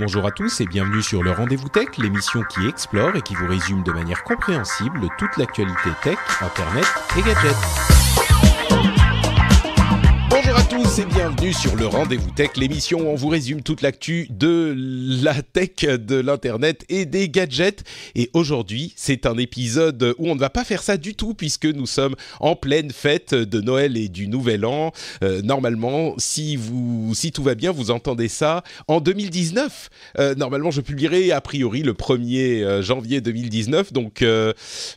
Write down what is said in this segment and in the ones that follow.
Bonjour à tous et bienvenue sur le Rendez-vous Tech, l'émission qui explore et qui vous résume de manière compréhensible toute l'actualité tech, internet et gadgets bienvenue sur le Rendez-vous Tech, l'émission où on vous résume toute l'actu de la tech, de l'Internet et des gadgets. Et aujourd'hui, c'est un épisode où on ne va pas faire ça du tout puisque nous sommes en pleine fête de Noël et du Nouvel An. Euh, normalement, si, vous, si tout va bien, vous entendez ça en 2019. Euh, normalement, je publierai a priori le 1er euh, janvier 2019. Donc,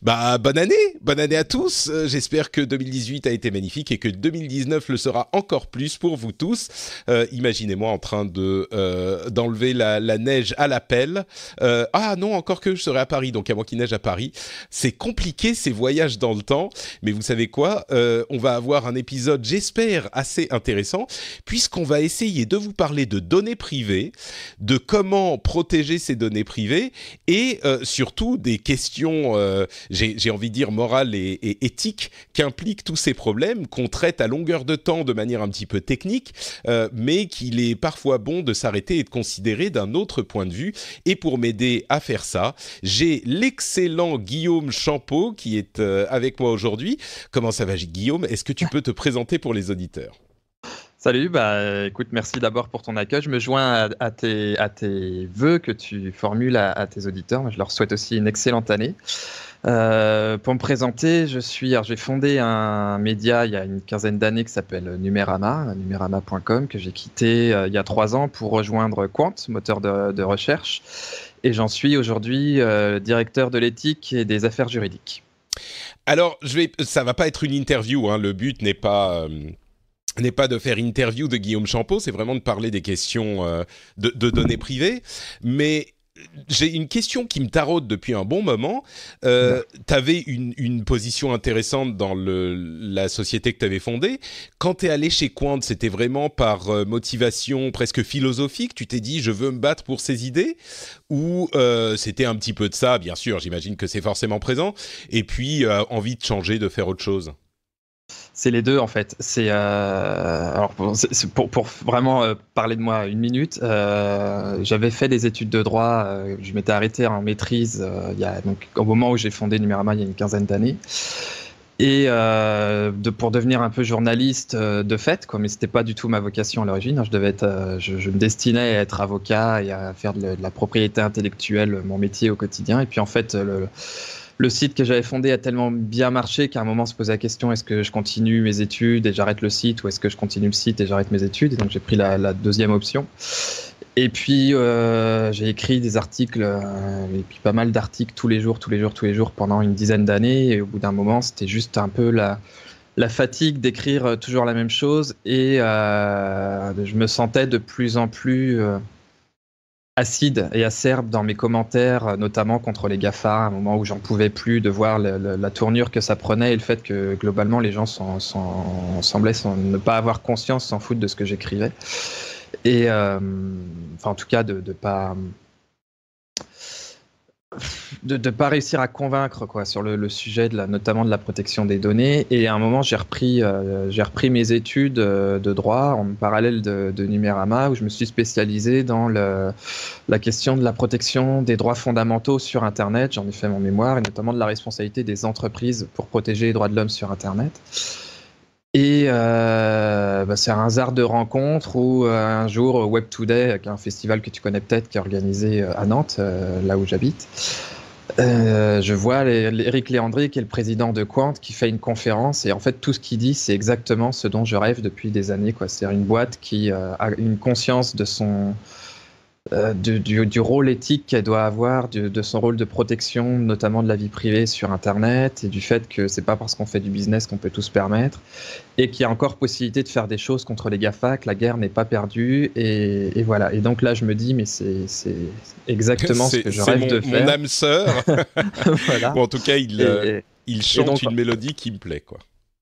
bah, bonne année, bonne année à tous. J'espère que 2018 a été magnifique et que 2019 le sera encore plus pour vous tous. Euh, imaginez-moi en train de euh, d'enlever la, neige à la pelle. Euh, ah non, encore que je serai à Paris, donc à moi qu'il neige à Paris. C'est compliqué ces voyages dans le temps, mais vous savez quoi On va avoir un épisode, j'espère, assez intéressant, puisqu'on va essayer de vous parler de données privées, de comment protéger ces données privées et surtout des questions, j'ai envie de dire, morales et, et éthiques qu'impliquent tous ces problèmes qu'on traite à longueur de temps de manière un petit peu technique, euh, mais qu'il est parfois bon de s'arrêter et de considérer d'un autre point de vue. Et pour m'aider à faire ça, j'ai l'excellent Guillaume Champeau qui est euh, avec moi aujourd'hui. Comment ça va, Guillaume Est-ce que tu peux te présenter pour les auditeurs Salut, bah, écoute, merci d'abord pour ton accueil. Je me joins à, tes, voeux que tu formules à, à tes auditeurs. Je leur souhaite aussi une excellente année. Euh, pour me présenter, je suis, j'ai fondé un média il y a une quinzaine d'années qui s'appelle Numerama, numerama.com, que j'ai quitté euh, il y a trois ans pour rejoindre Quant, moteur de, recherche. Et j'en suis aujourd'hui euh, directeur de l'éthique et des affaires juridiques. Alors, je vais, ça va pas être une interview. Hein. le but n'est pas n'est pas de faire interview de Guillaume Champeau, c'est vraiment de parler des questions de, de, données privées. Mais j'ai une question qui me taraude depuis un bon moment. Euh, tu avais une, position intéressante dans la société que tu avais fondée. Quand tu es allé chez Quant, c'était vraiment par euh, motivation presque philosophique. Tu t'es dit, je veux me battre pour ces idées Ou euh, c'était un petit peu de ça, bien sûr, j'imagine que c'est forcément présent. Et puis, euh, envie de changer, de faire autre chose c'est les deux en fait. C'est euh, pour, vraiment euh, parler de moi une minute. Euh, j'avais fait des études de droit. je m'étais arrêté en maîtrise il y a, donc au moment où j'ai fondé Numérama il y a une quinzaine d'années. Et de, pour devenir un peu journaliste de fait, quoi, mais c'était pas du tout ma vocation à l'origine. Hein. je devais être, je, me destinais à être avocat et à faire de, la propriété intellectuelle mon métier au quotidien. Et puis en fait le le site que j'avais fondé a tellement bien marché qu'à un moment on se posait la question est-ce que je continue mes études et j'arrête le site ou est-ce que je continue le site et j'arrête mes études et donc j'ai pris la, deuxième option et puis euh, j'ai écrit des articles euh, et puis pas mal d'articles tous les jours tous les jours tous les jours pendant une dizaine d'années et au bout d'un moment c'était juste un peu la fatigue d'écrire euh, toujours la même chose et je me sentais de plus en plus acide et acerbe dans mes commentaires, euh, notamment contre les GAFA, à un moment où j'en pouvais plus de voir la tournure que ça prenait et le fait que globalement les gens semblaient ne pas avoir conscience, s'en foutre de ce que j'écrivais. Et euh, enfin, en tout cas, de ne pas de ne pas réussir à convaincre quoi, sur le, sujet, de la, notamment de la protection des données. Et à un moment, j'ai repris, euh, j'ai repris mes études euh, de droit en parallèle de, de, Numérama, où je me suis spécialisé dans le, la question de la protection des droits fondamentaux sur Internet. J'en ai fait mon mémoire, et notamment de la responsabilité des entreprises pour protéger les droits de l'homme sur Internet. Et euh, bah, c'est un hasard de rencontre où euh, un jour Web Today, un festival que tu connais peut-être, qui est organisé euh, à Nantes, euh, là où j'habite, euh, je vois Eric léandré qui est le président de Quant, qui fait une conférence. Et en fait, tout ce qu'il dit, c'est exactement ce dont je rêve depuis des années. C'est-à-dire une boîte qui a une conscience de son, euh, du, du, rôle éthique qu'elle doit avoir, de son rôle de protection, notamment de la vie privée sur Internet, et du fait que c'est pas parce qu'on fait du business qu'on peut tout se permettre, et qu'il y a encore possibilité de faire des choses contre les GAFA, que la guerre n'est pas perdue, et, voilà. Et donc là, je me dis, mais c'est exactement ce que je rêve de faire. mon âme sœur. Ou en tout cas, il, euh, il chante une mélodie qui me plaît, quoi.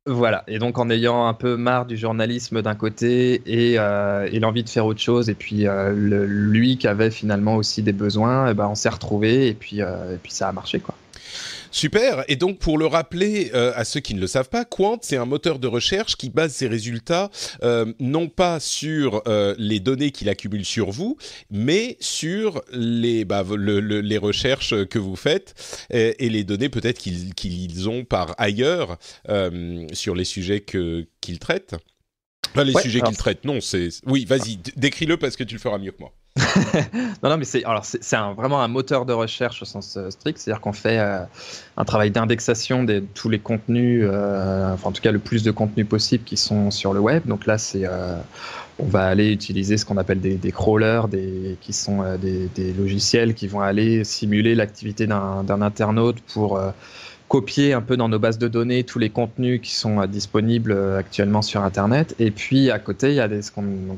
Voilà, et donc en ayant un peu marre du journalisme d'un côté et, euh, l'envie de faire autre chose, et puis euh, le, lui qui avait finalement aussi des besoins, eh ben on s'est retrouvé et puis, euh, et puis ça a marché quoi. Super. Et donc, pour le rappeler euh, à ceux qui ne le savent pas, Quant, c'est un moteur de recherche qui base ses résultats euh, non pas sur euh, les données qu'il accumule sur vous, mais sur les, bah, recherches que vous faites et, les données peut-être qu'ils ont par ailleurs sur les sujets qu'ils traitent. les sujets qu'ils traitent, non, c'est... Oui, vas-y, décris-le parce que tu le feras mieux que moi non, non, mais c'est alors c'est vraiment un moteur de recherche au sens euh, strict, c'est-à-dire qu'on fait euh, un travail d'indexation de tous les contenus, euh, enfin en tout cas le plus de contenus possibles qui sont sur le web. Donc là, c'est on va aller utiliser ce qu'on appelle des, crawlers, des, qui sont des, des, logiciels qui vont aller simuler l'activité d'un internaute pour copier un peu dans nos bases de données tous les contenus qui sont euh, disponibles euh, actuellement sur Internet. Et puis à côté, il y a des,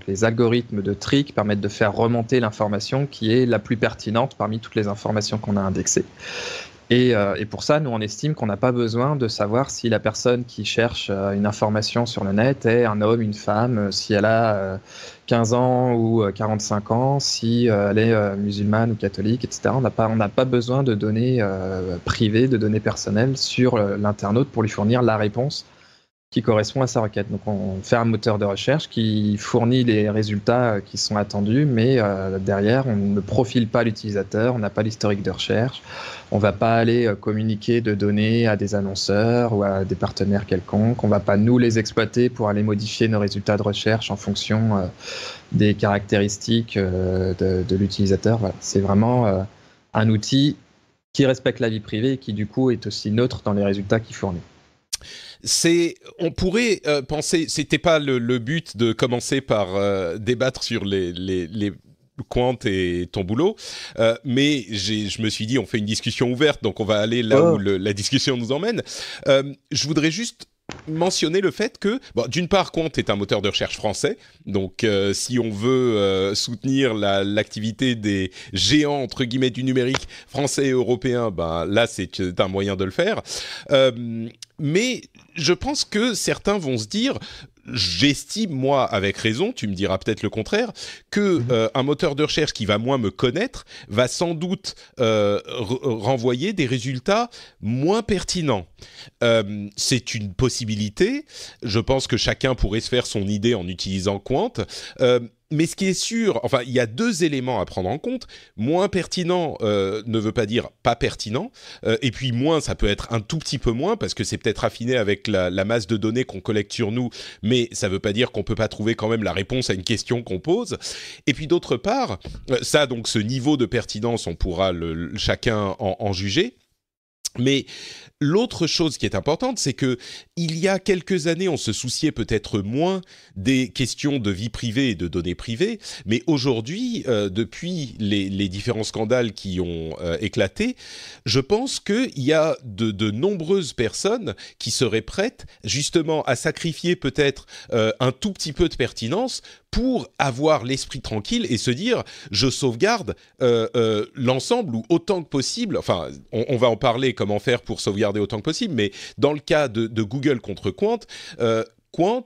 les algorithmes de tri qui permettent de faire remonter l'information qui est la plus pertinente parmi toutes les informations qu'on a indexées. Euh, et, pour ça, nous, on estime qu'on n'a pas besoin de savoir si la personne qui cherche euh, une information sur le net est un homme, une femme, euh, si elle a 15 ans ou 45 ans, si elle est musulmane ou catholique, etc. On n'a pas, pas besoin de données privées, de données personnelles sur l'internaute pour lui fournir la réponse qui correspond à sa requête. Donc on fait un moteur de recherche qui fournit les résultats euh, qui sont attendus, mais euh, derrière on ne profile pas l'utilisateur, on n'a pas l'historique de recherche, on ne va pas aller euh, communiquer de données à des annonceurs ou à des partenaires quelconques, on ne va pas nous les exploiter pour aller modifier nos résultats de recherche en fonction des caractéristiques de, l'utilisateur. C'est vraiment un outil qui respecte la vie privée et qui du coup est aussi neutre dans les résultats qu'il fournit on pourrait euh, penser ce c'était pas le, but de commencer par euh, débattre sur les, les, Quant et ton boulot, euh, mais je me suis dit on fait une discussion ouverte, donc on va aller là oh. où la discussion nous emmène. je voudrais juste mentionner le fait que, d'une part, Quant est un moteur de recherche français, donc euh, si on veut euh, soutenir l'activité des géants, entre guillemets, du numérique français et européen, ben, là, c'est euh, un moyen de le faire. mais je pense que certains vont se dire, j'estime moi avec raison, tu me diras peut-être le contraire, que mhm. euh, un moteur de recherche qui va moins me connaître va sans doute euh, renvoyer des résultats moins pertinents. Euh, c'est une possibilité. Je pense que chacun pourrait se faire son idée en utilisant Quant mais ce qui est sûr, enfin, il y a deux éléments à prendre en compte. Moins pertinent euh, ne veut pas dire pas pertinent. Euh, et puis moins, ça peut être un tout petit peu moins, parce que c'est peut-être affiné avec la, masse de données qu'on collecte sur nous, mais ça ne veut pas dire qu'on ne peut pas trouver quand même la réponse à une question qu'on pose. Et puis d'autre part, euh, ça, donc ce niveau de pertinence, on pourra chacun en juger. Mais L'autre chose qui est importante, c'est que il y a quelques années, on se souciait peut-être moins des questions de vie privée et de données privées, mais aujourd'hui, euh, depuis les, différents scandales qui ont euh, éclaté, je pense qu'il y a de, nombreuses personnes qui seraient prêtes justement à sacrifier peut-être euh, un tout petit peu de pertinence pour avoir l'esprit tranquille et se dire je sauvegarde l'ensemble ou autant que possible. Enfin, on, on va en parler comment faire pour sauvegarder autant que possible, mais dans le cas de, Google contre Quant, euh, Quant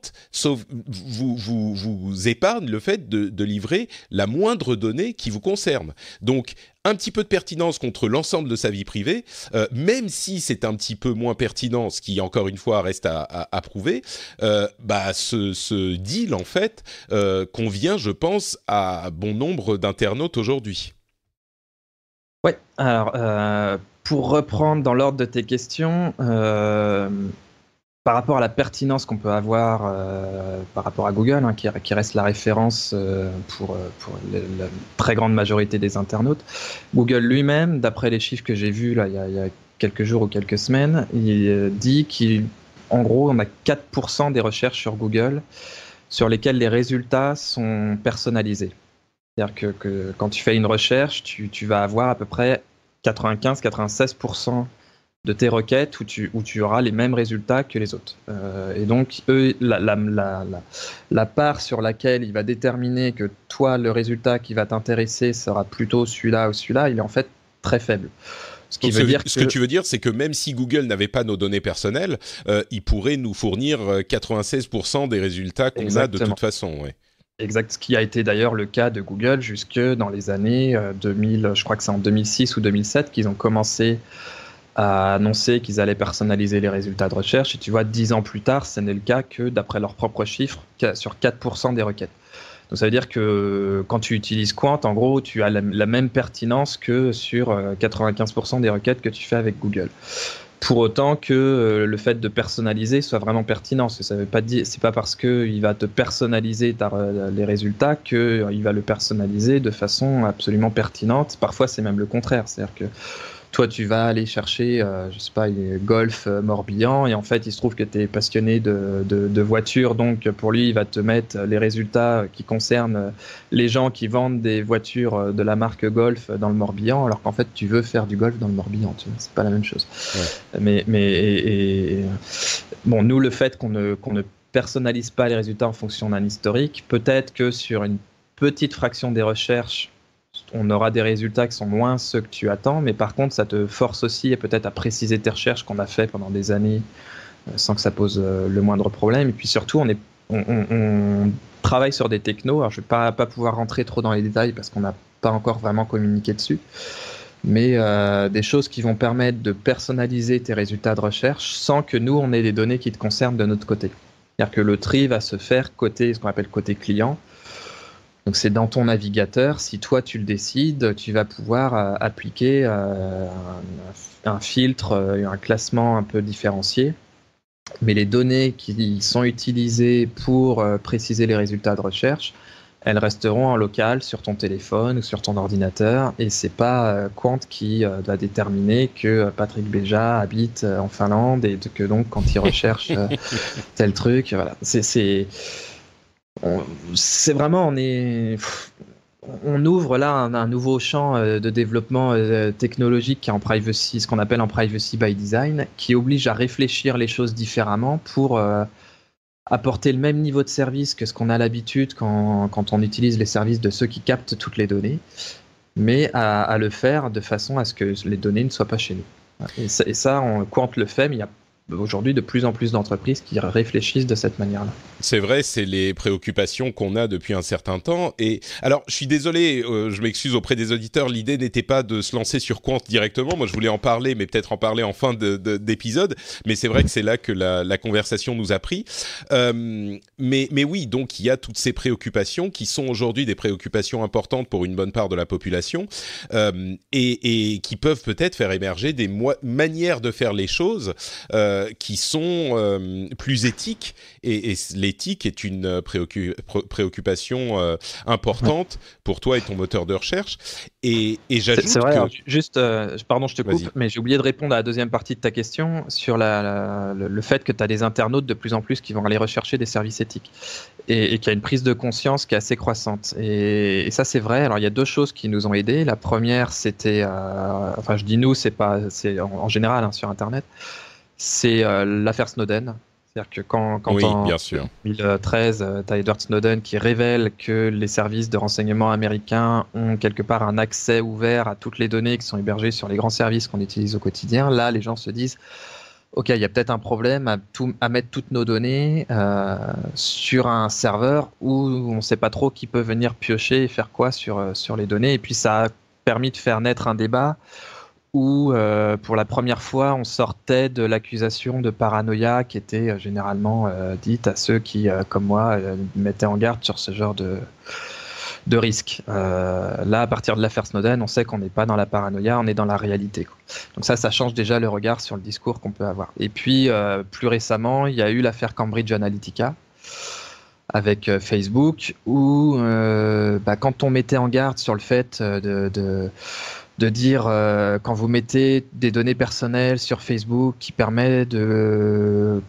vous, vous, épargne le fait de, livrer la moindre donnée qui vous concerne. Donc, un petit peu de pertinence contre l'ensemble de sa vie privée, euh, même si c'est un petit peu moins pertinent, ce qui, encore une fois, reste à, prouver, euh, bah, ce, deal, en fait, euh, convient, je pense, à bon nombre d'internautes aujourd'hui. Ouais, alors pour reprendre dans l'ordre de tes questions, euh, par rapport à la pertinence qu'on peut avoir euh, par rapport à Google, hein, qui, reste la référence euh, pour, la très grande majorité des internautes, Google lui-même, d'après les chiffres que j'ai vus là, il, y a, quelques jours ou quelques semaines, il dit qu'en gros, on a 4% des recherches sur Google sur lesquelles les résultats sont personnalisés. C'est-à-dire que, quand tu fais une recherche, tu, vas avoir à peu près 95-96% de tes requêtes où tu, auras les mêmes résultats que les autres. Euh, et donc, la, part sur laquelle il va déterminer que toi, le résultat qui va t'intéresser sera plutôt celui-là ou celui-là, il est en fait très faible. Ce, que... tu veux dire, c'est que même si Google n'avait pas nos données personnelles, euh, il pourrait nous fournir 96% euh, des résultats qu'on a de toute façon. Exact, ce qui a été d'ailleurs le cas de Google jusque dans les années 2000, euh, je crois que c'est en 2006 ou 2007 qu'ils ont commencé à annoncer qu'ils allaient personnaliser les résultats de recherche. Et tu vois, dix ans plus tard, ce n'est le cas que d'après leurs propres chiffres, sur 4% des requêtes. Donc ça veut dire que euh, quand tu utilises Quant, en gros, tu as la, la même pertinence que sur 95% euh, des requêtes que tu fais avec Google pour autant que euh, le fait de personnaliser soit vraiment pertinent. Ce n'est pas, parce qu'il va te personnaliser les résultats qu'il euh, va le personnaliser de façon absolument pertinente. Parfois, c'est même le contraire. C'est-à-dire que toi, tu vas aller chercher, euh, je sais pas, golf euh, Morbihan, et en fait, il se trouve que tu es passionné de, de, voitures, donc pour lui, il va te mettre les résultats qui concernent les gens qui vendent des voitures euh, de la marque Golf dans le Morbihan, alors qu'en fait, tu veux faire du golf dans le Morbihan, tu vois, c'est pas la même chose. Mais, mais bon, nous, le fait qu'on ne, qu'on ne personnalise pas les résultats en fonction d'un historique, peut-être que sur une petite fraction des recherches, on aura des résultats qui sont moins ceux que tu attends, mais par contre, ça te force aussi peut-être à préciser tes recherches qu'on a fait pendant des années euh, sans que ça pose euh, le moindre problème. Et puis surtout, on, travaille sur des technos. je ne vais pas, pouvoir rentrer trop dans les détails parce qu'on n'a pas encore vraiment communiqué dessus. Mais euh, des choses qui vont permettre de personnaliser tes résultats de recherche sans que nous, on ait des données qui te concernent de notre côté. C'est-à-dire que le tri va se faire côté, ce qu'on appelle côté client, donc c'est dans ton navigateur, si toi tu le décides, tu vas pouvoir euh, appliquer euh, un, filtre, euh, un classement un peu différencié. Mais les données qui sont utilisées pour préciser les résultats de recherche, elles resteront en local sur ton téléphone ou sur ton ordinateur. Et c'est pas Quant qui doit déterminer que Patrick Béja habite en Finlande et que donc quand il recherche tel truc, voilà. C'est c'est vraiment, on est. On ouvre là un, nouveau champ euh, de développement euh, technologique qui en privacy, ce qu'on appelle en privacy by design, qui oblige à réfléchir les choses différemment pour euh, apporter le même niveau de service que ce qu'on a l'habitude quand, on utilise les services de ceux qui captent toutes les données, mais à, le faire de façon à ce que les données ne soient pas chez nous. Et ça, on, compte le fait, mais il y a aujourd'hui de plus en plus d'entreprises qui réfléchissent de cette manière-là. C'est vrai, c'est les préoccupations qu'on a depuis un certain temps. Et alors, je suis désolé, euh, je m'excuse auprès des auditeurs, l'idée n'était pas de se lancer sur Quant directement. Moi, je voulais en parler, mais peut-être en parler en fin d'épisode. mais c'est vrai que c'est là que la, conversation nous a pris. Euh, mais, oui, donc il y a toutes ces préoccupations qui sont aujourd'hui des préoccupations importantes pour une bonne part de la population euh, et, qui peuvent peut-être faire émerger des manières de faire les choses. Euh, qui sont euh, plus éthiques. Et, l'éthique est une euh, préoccupation importante pour toi et ton moteur de recherche. Et, et j'ajoute hein. juste, pardon, je te coupe, mais j'ai oublié de répondre à la deuxième partie de ta question sur le, fait que tu as des internautes de plus en plus qui vont aller rechercher des services éthiques et, qu'il y a une prise de conscience qui est assez croissante. Et, ça, c'est vrai. Alors, il y a deux choses qui nous ont aidés. La première, c'était... enfin, je dis nous, c'est pas... c'est en, général hein, sur Internet c'est euh, l'affaire Snowden. C'est-à-dire que quand, en 2013, tu euh, Edward Snowden qui révèle que les services de renseignement américains ont quelque part un accès ouvert à toutes les données qui sont hébergées sur les grands services qu'on utilise au quotidien, là, les gens se disent OK, il y a peut-être un problème à, mettre toutes nos données euh, sur un serveur où on ne sait pas trop qui peut venir piocher et faire quoi sur les données. Et puis ça a permis de faire naître un débat où euh, pour la première fois on sortait de l'accusation de paranoïa qui était euh, généralement euh, dite à ceux qui, comme moi, mettaient en garde sur ce genre de, de risque. là, à partir de l'affaire Snowden, on sait qu'on n'est pas dans la paranoïa, on est dans la réalité. Donc ça, ça change déjà le regard sur le discours qu'on peut avoir. Et puis, plus récemment, il y a eu l'affaire Cambridge Analytica avec Facebook, où bah, quand on mettait en garde sur le fait de, de de dire euh, quand vous mettez des données personnelles sur Facebook qui permet de,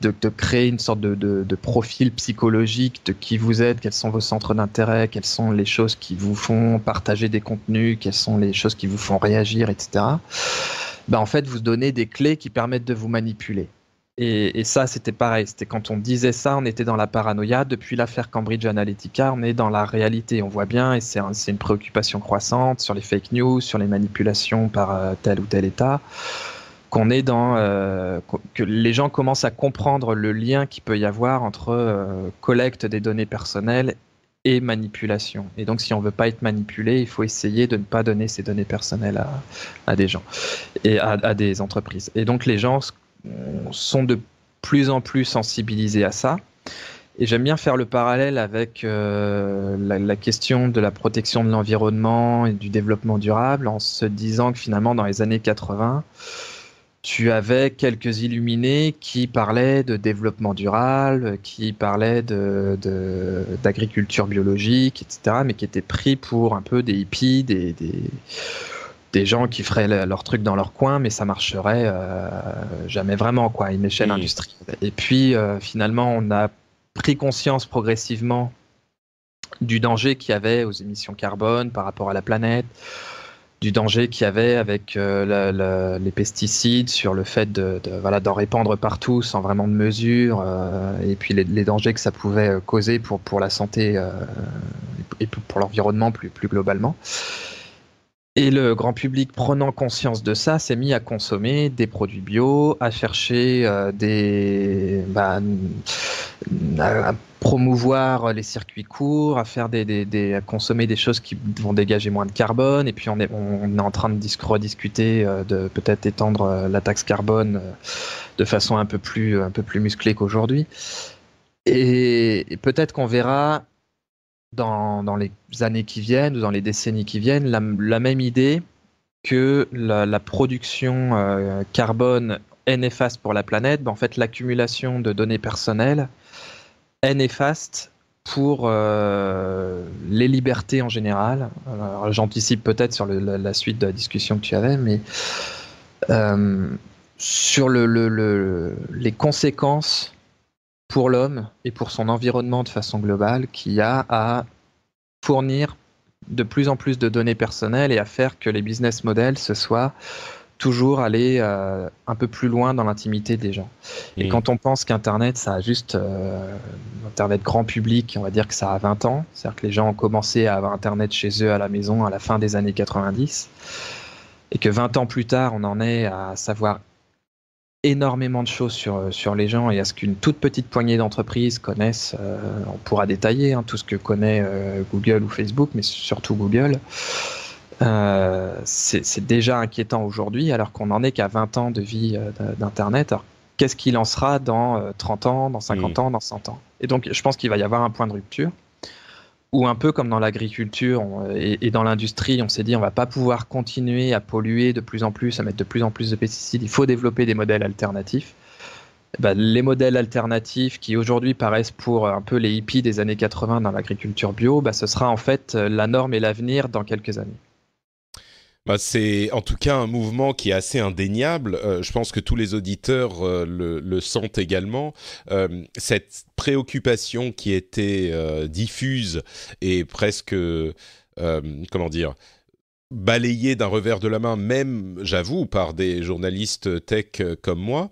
de, créer une sorte de, de, profil psychologique de qui vous êtes, quels sont vos centres d'intérêt, quelles sont les choses qui vous font partager des contenus, quelles sont les choses qui vous font réagir, etc. Ben, en fait, vous donnez des clés qui permettent de vous manipuler. Et, ça, c'était pareil. C'était quand on disait ça, on était dans la paranoïa. Depuis l'affaire Cambridge Analytica, on est dans la réalité. On voit bien, et c'est une préoccupation croissante sur les fake news, sur les manipulations par euh, tel ou tel État, qu'on est dans euh, que les gens commencent à comprendre le lien qu'il peut y avoir entre euh, collecte des données personnelles et manipulation. Et donc, si on veut pas être manipulé, il faut essayer de ne pas donner ces données personnelles à, des gens et à, à, des entreprises. Et donc, les gens sont de plus en plus sensibilisés à ça. Et j'aime bien faire le parallèle avec euh, la, question de la protection de l'environnement et du développement durable en se disant que finalement dans les années 80, tu avais quelques illuminés qui parlaient de développement durable, qui parlaient d'agriculture de, biologique, etc., mais qui étaient pris pour un peu des hippies, des des gens qui feraient leur truc dans leur coin, mais ça marcherait euh, jamais vraiment, quoi, à une échelle industrielle. Et puis, euh, finalement, on a pris conscience progressivement du danger qu'il y avait aux émissions carbone par rapport à la planète, du danger qu'il y avait avec euh, les pesticides, sur le fait de, voilà d'en répandre partout sans vraiment de mesure, et puis les, dangers que ça pouvait causer pour pour la santé et pour l'environnement plus plus globalement. Et le grand public prenant conscience de ça s'est mis à consommer des produits bio, à chercher euh, des. Bah, à promouvoir les circuits courts, à, faire des, des, consommer des choses qui vont dégager moins de carbone. Et puis on est, on est en train de rediscuter euh, de peut-être étendre euh, la taxe carbone de façon un peu plus, un peu plus musclée qu'aujourd'hui. Et peut-être qu'on verra dans, les années qui viennent ou dans les décennies qui viennent la, même idée que la, production euh, carbone est néfaste pour la planète, ben, en fait l'accumulation de données personnelles est néfaste pour euh, les libertés en général. J'anticipe peut-être sur la, suite de la discussion que tu avais, mais euh, sur le, les conséquences pour l'homme et pour son environnement de façon globale qui a à fournir de plus en plus de données personnelles et à faire que les business models se soient toujours allés euh, un peu plus loin dans l'intimité des gens. Et, quand on pense qu'Internet, ça a juste euh, Internet grand public, on va dire que ça a 20 ans, c'est-à-dire que les gens ont commencé à avoir Internet chez eux à la maison à la fin des années 90, et que 20 ans plus tard, on en est à savoir énormément de choses euh, sur, les gens et à ce qu'une toute petite poignée d'entreprises connaissent, euh, on pourra détailler hein, tout ce que connaît euh, Google ou Facebook, mais surtout Google, c'est déjà inquiétant aujourd'hui alors qu'on n'en est qu'à 20 ans de vie d'Internet. qu'est-ce qu'il en sera dans 30 ans, dans 50 ans, dans 100 ans Et donc je pense qu'il va y avoir un point de rupture. Ou un peu comme dans l'agriculture euh, et, dans l'industrie, on s'est dit on va pas pouvoir continuer à polluer de plus en plus, à mettre de plus en plus de pesticides, il faut développer des modèles alternatifs. Eh ben, les modèles alternatifs qui aujourd'hui paraissent pour euh, un peu les hippies des années 80 dans l'agriculture bio, bah, ce sera en fait euh, la norme et l'avenir dans quelques années. Bah, c'est en tout cas un mouvement qui est assez indéniable. Euh, je pense que tous les auditeurs euh, le, sentent également. Euh, cette préoccupation qui était diffuse et presque, comment dire, balayée d'un revers de la main, même, j'avoue, par des journalistes tech comme moi,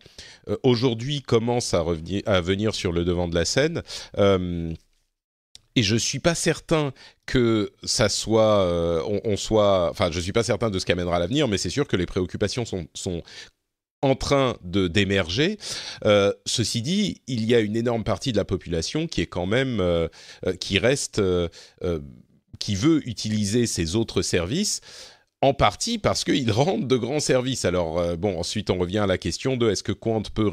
aujourd'hui commence à, revenir, à venir sur le devant de la scène et je suis pas certain que ça soit, euh, on, soit, enfin, je suis pas certain de ce qu'amènera l'avenir, mais c'est sûr que les préoccupations sont, en train de d'émerger. Euh, ceci dit, il y a une énorme partie de la population qui est quand même, euh, qui reste, qui veut utiliser ces autres services en partie parce qu'ils rendent de grands services. Alors, euh, bon, ensuite, on revient à la question de est-ce que Quant peut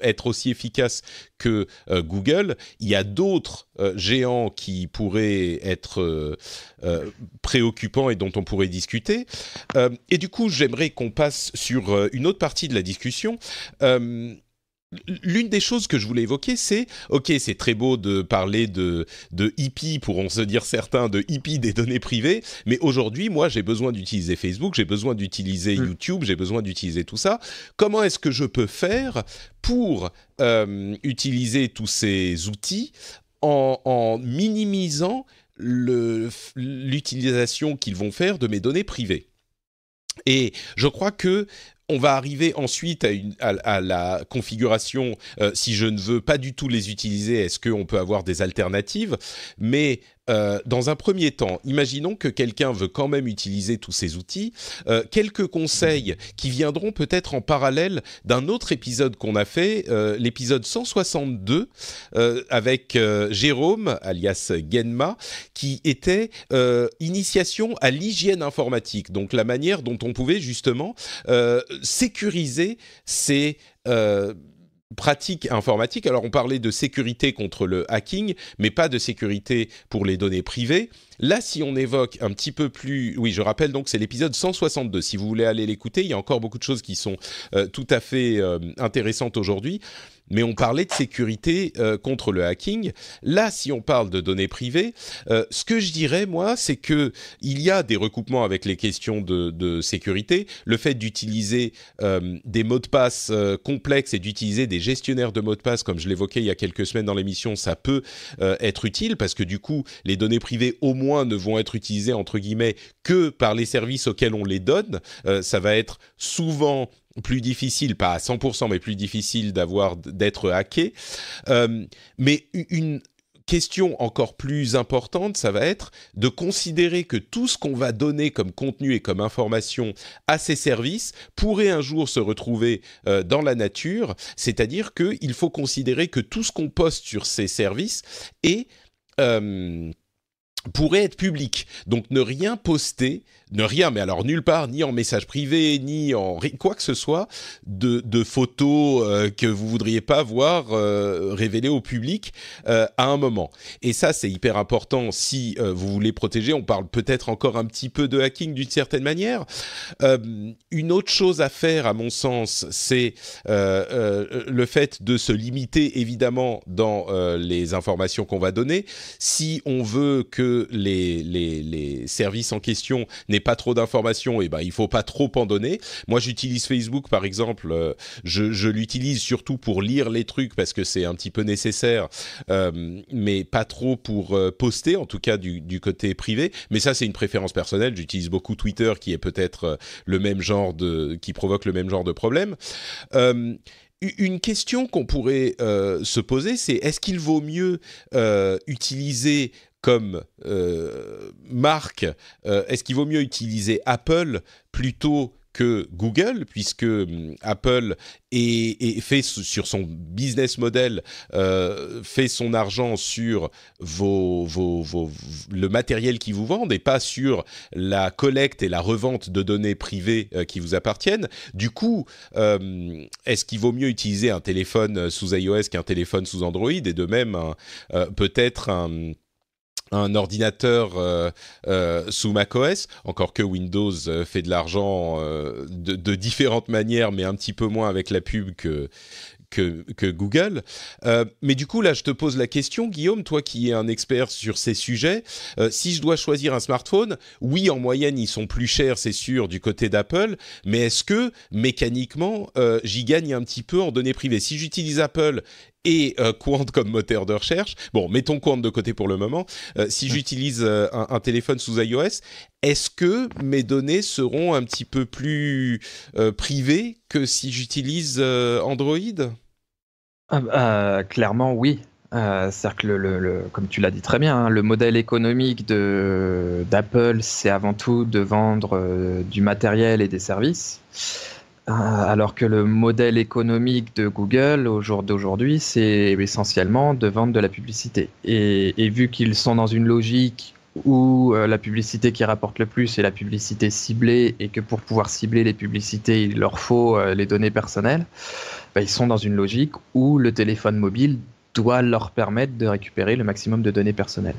être aussi efficace que euh, Google Il y a d'autres euh, géants qui pourraient être préoccupants et dont on pourrait discuter. et du coup, j'aimerais qu'on passe sur une autre partie de la discussion. L'une des choses que je voulais évoquer, c'est, ok, c'est très beau de parler de, de hippie, pourront se dire certains, de hippie des données privées, mais aujourd'hui, moi, j'ai besoin d'utiliser Facebook, j'ai besoin d'utiliser mm. YouTube, j'ai besoin d'utiliser tout ça. Comment est-ce que je peux faire pour euh, utiliser tous ces outils en, en minimisant l'utilisation qu'ils vont faire de mes données privées et je crois que on va arriver ensuite à, la configuration, euh, si je ne veux pas du tout les utiliser, est-ce qu'on peut avoir des alternatives Mais euh, dans un premier temps, imaginons que quelqu'un veut quand même utiliser tous ces outils, euh, quelques conseils qui viendront peut-être en parallèle d'un autre épisode qu'on a fait, euh, l'épisode 162, avec Jérôme, alias Genma, qui était initiation à l'hygiène informatique, donc la manière dont on pouvait justement sécuriser ces pratique informatique Alors on parlait de sécurité contre le hacking, mais pas de sécurité pour les données privées. Là, si on évoque un petit peu plus, oui, je rappelle donc c'est l'épisode 162. Si vous voulez aller l'écouter, il y a encore beaucoup de choses qui sont euh, tout à fait euh, intéressantes aujourd'hui mais on parlait de sécurité euh, contre le hacking. Là, si on parle de données privées, euh, ce que je dirais moi, c'est que il y a des recoupements avec les questions de, de sécurité. Le fait d'utiliser euh, des mots de passe complexes et d'utiliser des gestionnaires de mots de passe, comme je l'évoquais il y a quelques semaines dans l'émission, ça peut être utile parce que du coup, les données privées au moins ne vont être utilisées entre guillemets que par les services auxquels on les donne. ça va être souvent plus difficile, pas à 100%, mais plus difficile d'avoir d'être hacké. Euh, mais une question encore plus importante, ça va être de considérer que tout ce qu'on va donner comme contenu et comme information à ces services pourrait un jour se retrouver euh, dans la nature. C'est-à-dire qu'il faut considérer que tout ce qu'on poste sur ces services et euh, pourrait être public. Donc ne rien poster ne rien, mais alors nulle part, ni en message privé, ni en quoi que ce soit, de, de photos euh, que vous voudriez pas voir euh, révélées au public euh, à un moment. Et ça, c'est hyper important si vous voulez protéger. On parle peut-être encore un petit peu de hacking d'une certaine manière. une autre chose à faire, à mon sens, c'est le fait de se limiter évidemment dans les informations qu'on va donner. Si on veut que les, les, les services en question n'aient pas trop d'informations, et eh ben il faut pas trop en donner. Moi, j'utilise Facebook par exemple, euh, je, l'utilise surtout pour lire les trucs parce que c'est un petit peu nécessaire, euh, mais pas trop pour euh, poster, en tout cas du, côté privé. Mais ça, c'est une préférence personnelle. J'utilise beaucoup Twitter, qui est peut-être le même genre de, qui provoque le même genre de problème. Une question qu'on pourrait se poser, c'est est-ce qu'il vaut mieux utiliser comme euh, marque, euh, est-ce qu'il vaut mieux utiliser Apple plutôt que Google, puisque hum, Apple est, fait sur son business model, euh, fait son argent sur vos, vos, le matériel qu'ils vous vendent et pas sur la collecte et la revente de données privées qui vous appartiennent. Du coup, est-ce qu'il vaut mieux utiliser un téléphone sous iOS qu'un téléphone sous Android et de même peut-être un un ordinateur euh, euh, sous macOS, encore que Windows euh, fait de l'argent de, différentes manières, mais un petit peu moins avec la pub que, que Google. mais du coup, là, je te pose la question, Guillaume, toi qui es un expert sur ces sujets, si je dois choisir un smartphone, oui, en moyenne, ils sont plus chers, c'est sûr, du côté d'Apple, mais est-ce que mécaniquement, j'y gagne un petit peu en données privées Si j'utilise Apple et Quant euh, comme moteur de recherche. Bon, mettons Quant de côté pour le moment. Euh, si j'utilise euh, un, téléphone sous iOS, est-ce que mes données seront un petit peu plus privées que si j'utilise Android ah bah, Clairement, oui. cest que, le, comme tu l'as dit très bien, hein, le modèle économique d'Apple, c'est avant tout de vendre du matériel et des services. Euh, alors que le modèle économique de Google au jour d'aujourd'hui, c'est essentiellement de vendre de la publicité. Et, vu qu'ils sont dans une logique où euh, la publicité qui rapporte le plus est la publicité ciblée et que pour pouvoir cibler les publicités, il leur faut euh, les données personnelles, bah, ils sont dans une logique où le téléphone mobile doit leur permettre de récupérer le maximum de données personnelles.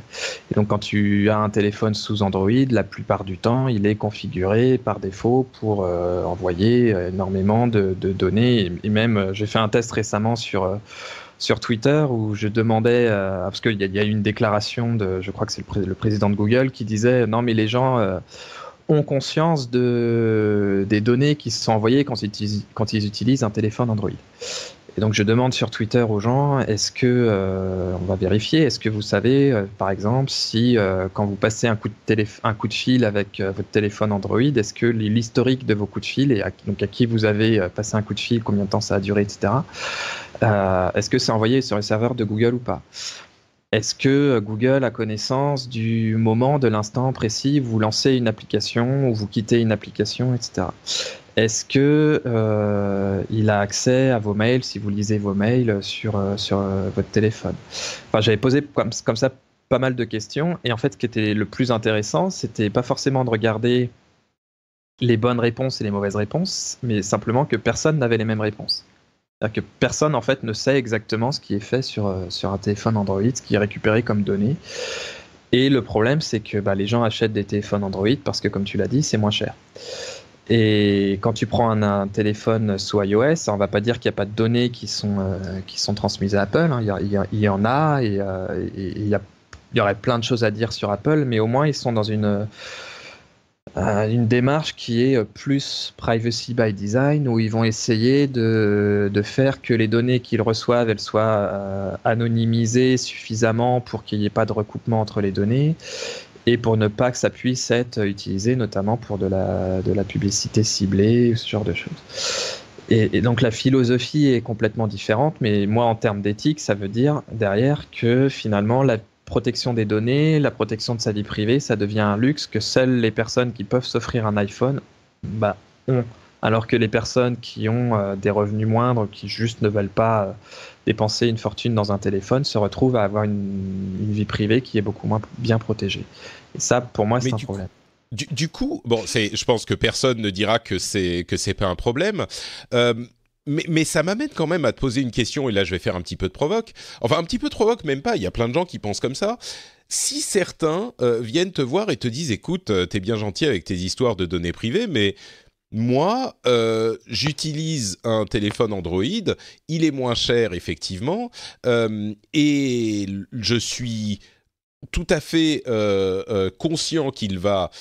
Et donc quand tu as un téléphone sous Android, la plupart du temps, il est configuré par défaut pour euh, envoyer énormément de, données. Et même, euh, j'ai fait un test récemment sur... Euh, sur Twitter où je demandais, parce qu'il y, a eu une déclaration de, je crois que c'est le, président de Google qui disait, non mais les gens ont conscience des données qui se sont envoyées quand ils, quand ils utilisent un téléphone Android. Et donc je demande sur Twitter aux gens, est-ce que, euh, on va vérifier, est-ce que vous savez, euh, par exemple, si euh, quand vous passez un coup de, télé un coup de fil avec votre téléphone Android, est-ce que l'historique de vos coups de fil, et donc à qui vous avez passé un coup de fil, combien de temps ça a duré, etc., est-ce que c'est envoyé sur les serveurs de Google ou pas est-ce que euh, Google a connaissance du moment, de l'instant précis où vous lancez une application, ou vous quittez une application, etc. Est-ce que euh, il a accès à vos mails si vous lisez vos mails sur, euh, sur votre téléphone j'avais posé comme, ça pas mal de questions et en fait, ce qui était le plus intéressant, c'était pas forcément de regarder les bonnes réponses et les mauvaises réponses, mais simplement que personne n'avait les mêmes réponses. C'est-à-dire que personne en fait ne sait exactement ce qui est fait sur, euh, sur un téléphone Android, ce qui est récupéré comme données. Et le problème, c'est que bah, les gens achètent des téléphones Android parce que, comme tu l'as dit, c'est moins cher. Et quand tu prends un, téléphone sous iOS, on ne va pas dire qu'il n'y a pas de données qui sont, euh, qui sont transmises à Apple. Hein. Il, y en a et, euh, il, y aurait plein de choses à dire sur Apple, mais au moins ils sont dans une. Euh, une démarche qui est euh, plus privacy by design, où ils vont essayer de, faire que les données qu'ils reçoivent, elles soient euh, anonymisées suffisamment pour qu'il n'y ait pas de recoupement entre les données et pour ne pas que ça puisse être utilisé notamment pour de la, de la publicité ciblée, ou ce genre de choses. Et, et, donc la philosophie est complètement différente, mais moi en termes d'éthique, ça veut dire derrière que finalement la protection des données, la protection de sa vie privée, ça devient un luxe que seules les personnes qui peuvent s'offrir un iPhone bah, ont. Alors que les personnes qui ont euh, des revenus moindres, qui juste ne veulent pas euh, dépenser une fortune dans un téléphone, se retrouvent à avoir une, vie privée qui est beaucoup moins bien protégée. Et ça, pour moi, c'est un problème. Du, coup, bon, je pense que personne ne dira que c'est que c'est pas un problème. Euh, mais, ça m'amène quand même à te poser une question, et là je vais faire un petit peu de provoque. Enfin, un petit peu de provoque, même pas, il y a plein de gens qui pensent comme ça. Si certains euh, viennent te voir et te disent, écoute, euh, t'es bien gentil avec tes histoires de données privées, mais moi, euh, j'utilise un téléphone Android, il est moins cher effectivement, et je suis tout à fait conscient qu'il va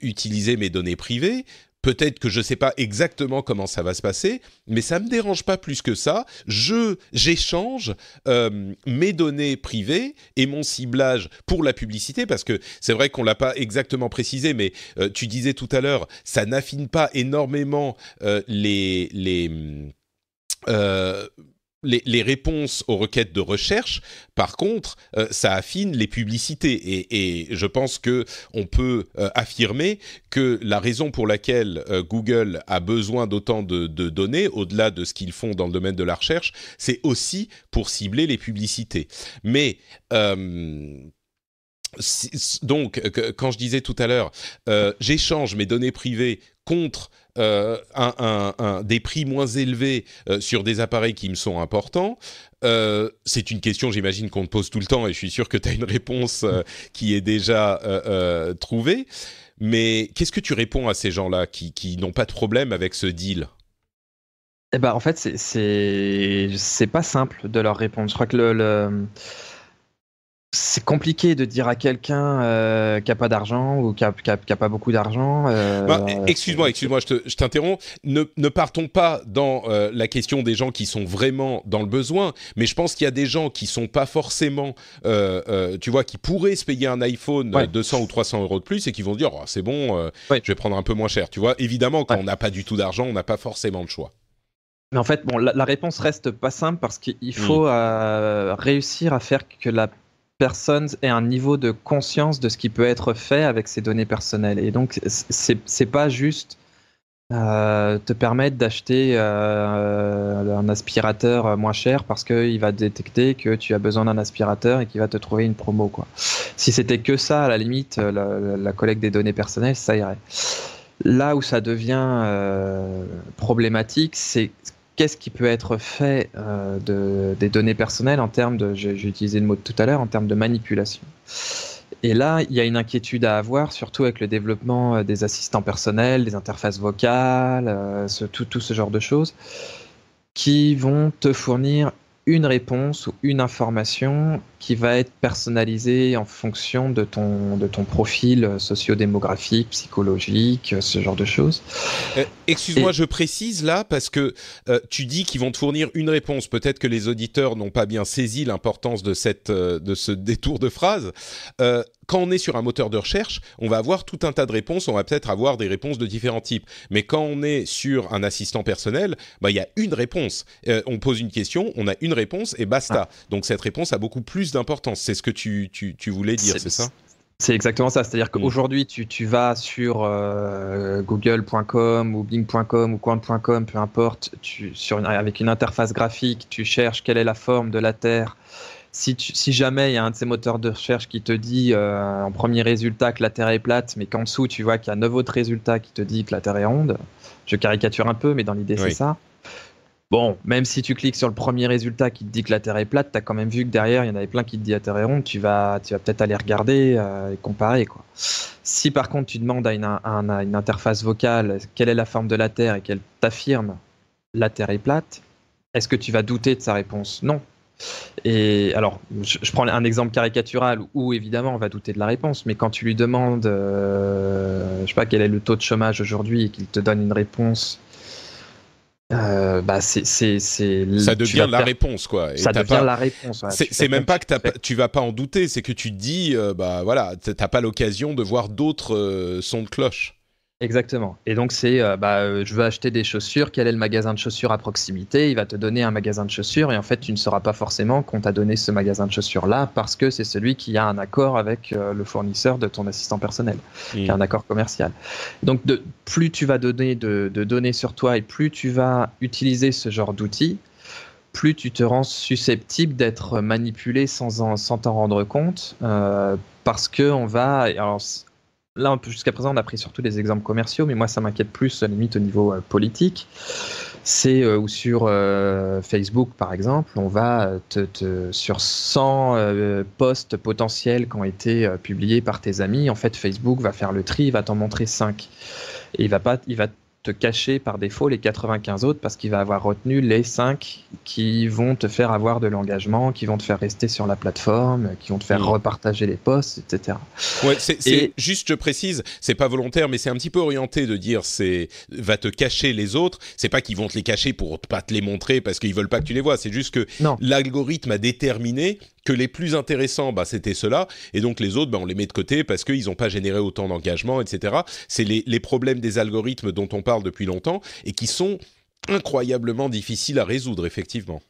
utiliser mes données privées. Peut-être que je ne sais pas exactement comment ça va se passer, mais ça ne me dérange pas plus que ça. Je j'échange euh, mes données privées et mon ciblage pour la publicité, parce que c'est vrai qu'on l'a pas exactement précisé, mais euh, tu disais tout à l'heure, ça n'affine pas énormément euh, les les les, réponses aux requêtes de recherche, par contre, euh, ça affine les publicités. Et, je pense que on peut euh, affirmer que la raison pour laquelle euh, Google a besoin d'autant de, données, au-delà de ce qu'ils font dans le domaine de la recherche, c'est aussi pour cibler les publicités. Mais donc, quand je disais tout à l'heure, j'échange mes données privées contre euh, un, des prix moins élevés euh, sur des appareils qui me sont importants euh, C'est une question, j'imagine, qu'on te pose tout le temps et je suis sûr que tu as une réponse qui est déjà trouvée. Mais qu'est-ce que tu réponds à ces gens-là qui, n'ont pas de problème avec ce deal eh ben, En fait, c'est pas simple de leur répondre. Je crois que le... le c'est compliqué de dire à quelqu'un euh, qui n'a pas d'argent ou qui n'a pas beaucoup d'argent. Euh, bah, euh, excuse-moi, excuse-moi, je t'interromps. Ne, partons pas dans la question des gens qui sont vraiment dans le besoin, mais je pense qu'il y a des gens qui sont pas forcément, tu vois, qui pourraient se payer un iPhone 200 ou 300 euros de plus et qui vont dire, oh, c'est bon, je vais prendre un peu moins cher. Tu vois, évidemment, quand on n'a pas du tout d'argent, on n'a pas forcément le choix. Mais en fait, bon, la, réponse reste pas simple parce qu'il hmm. faut réussir à faire que la personnes aient un niveau de conscience de ce qui peut être fait avec ces données personnelles. Et donc, c'est pas juste euh, te permettre d'acheter euh, un aspirateur euh, moins cher parce qu'il va détecter que tu as besoin d'un aspirateur et qu'il va te trouver une promo. Quoi. Si c'était que ça, à la limite, la, la, collecte des données personnelles, ça irait. Là où ça devient problématique, c'est qu'est-ce qui peut être fait euh, de, des données personnelles en termes de, j'ai utilisé le mot tout à l'heure, en termes de manipulation. Et là, il y a une inquiétude à avoir, surtout avec le développement euh, des assistants personnels, des interfaces vocales, euh, ce, tout, ce genre de choses, qui vont te fournir une réponse ou une information qui va être personnalisée en fonction de ton, de ton profil sociodémographique, psychologique, ce genre de choses. Excuse-moi, je précise là parce que euh, tu dis qu'ils vont te fournir une réponse. Peut-être que les auditeurs n'ont pas bien saisi l'importance de cette euh, de ce détour de phrase. Euh, quand on est sur un moteur de recherche, on va avoir tout un tas de réponses. On va peut-être avoir des réponses de différents types. Mais quand on est sur un assistant personnel, bah, il y a une réponse. on pose une question, on a une réponse et basta. Ah. Donc cette réponse a beaucoup plus d'importance. C'est ce que tu, tu voulais dire, c'est ça c'est exactement ça. C'est-à-dire mm. qu'aujourd'hui, tu, vas sur euh, google.com ou bing.com ou quant.com, peu importe, tu, sur une, avec une interface graphique, tu cherches quelle est la forme de la Terre. Si, jamais il y a un de ces moteurs de recherche qui te dit euh, en premier résultat que la Terre est plate, mais qu'en dessous, tu vois qu'il y a neuf autres résultats qui te disent que la Terre est ronde, je caricature un peu, mais dans l'idée, c'est ça. Bon, même si tu cliques sur le premier résultat qui te dit que la Terre est plate, as quand même vu que derrière, il y en avait plein qui te dit la Terre est ronde, tu vas, tu vas peut-être aller regarder euh, et comparer. Quoi. Si par contre tu demandes à une, interface vocale quelle est la forme de la Terre et qu'elle t'affirme la Terre est plate, est-ce que tu vas douter de sa réponse Non, et alors, je, prends un exemple caricatural où évidemment on va douter de la réponse, mais quand tu lui demandes, euh, je sais pas, quel est le taux de chômage aujourd'hui et qu'il te donne une réponse euh, bah, ça devient la réponse quoi. ça devient la réponse. C'est même pas que tu vas pas en douter, c'est que tu te dis euh, bah voilà t'as pas l'occasion de voir d'autres euh, sons de cloche. Exactement. Et donc, c'est euh, bah, euh, je veux acheter des chaussures, quel est le magasin de chaussures à proximité Il va te donner un magasin de chaussures et en fait, tu ne sauras pas forcément qu'on t'a donné ce magasin de chaussures-là parce que c'est celui qui a un accord avec euh, le fournisseur de ton assistant personnel, mmh. qui a un accord commercial. Donc, de, plus tu vas donner de, données sur toi et plus tu vas utiliser ce genre d'outils, plus tu te rends susceptible d'être manipulé sans t'en rendre compte parce que on va là, jusqu'à présent, on a pris surtout des exemples commerciaux, mais moi, ça m'inquiète plus, à limite, au niveau euh, politique. C'est euh, où sur euh, Facebook, par exemple, on va te, sur 100 posts potentiels qui ont été publiés par tes amis, en fait, Facebook va faire le tri, il va t'en montrer 5. Et il va, pas, il va te cacher par défaut les 95 autres parce qu'il va avoir retenu les 5 qui vont te faire avoir de l'engagement, qui vont te faire rester sur la plateforme, qui vont te faire repartager les posts, etc. Ouais, c'est juste, je précise, c'est pas volontaire, mais c'est un petit peu orienté de dire c'est va te cacher les autres. C'est pas qu'ils vont te les cacher pour pas te les montrer parce qu'ils veulent pas que tu les vois. C'est juste que l'algorithme a déterminé que les plus intéressants, bah, c'était ceux-là, et donc les autres, bah, on les met de côté parce qu'ils n'ont pas généré autant d'engagement, etc. C'est les, les problèmes des algorithmes dont on parle depuis longtemps et qui sont incroyablement difficiles à résoudre, effectivement.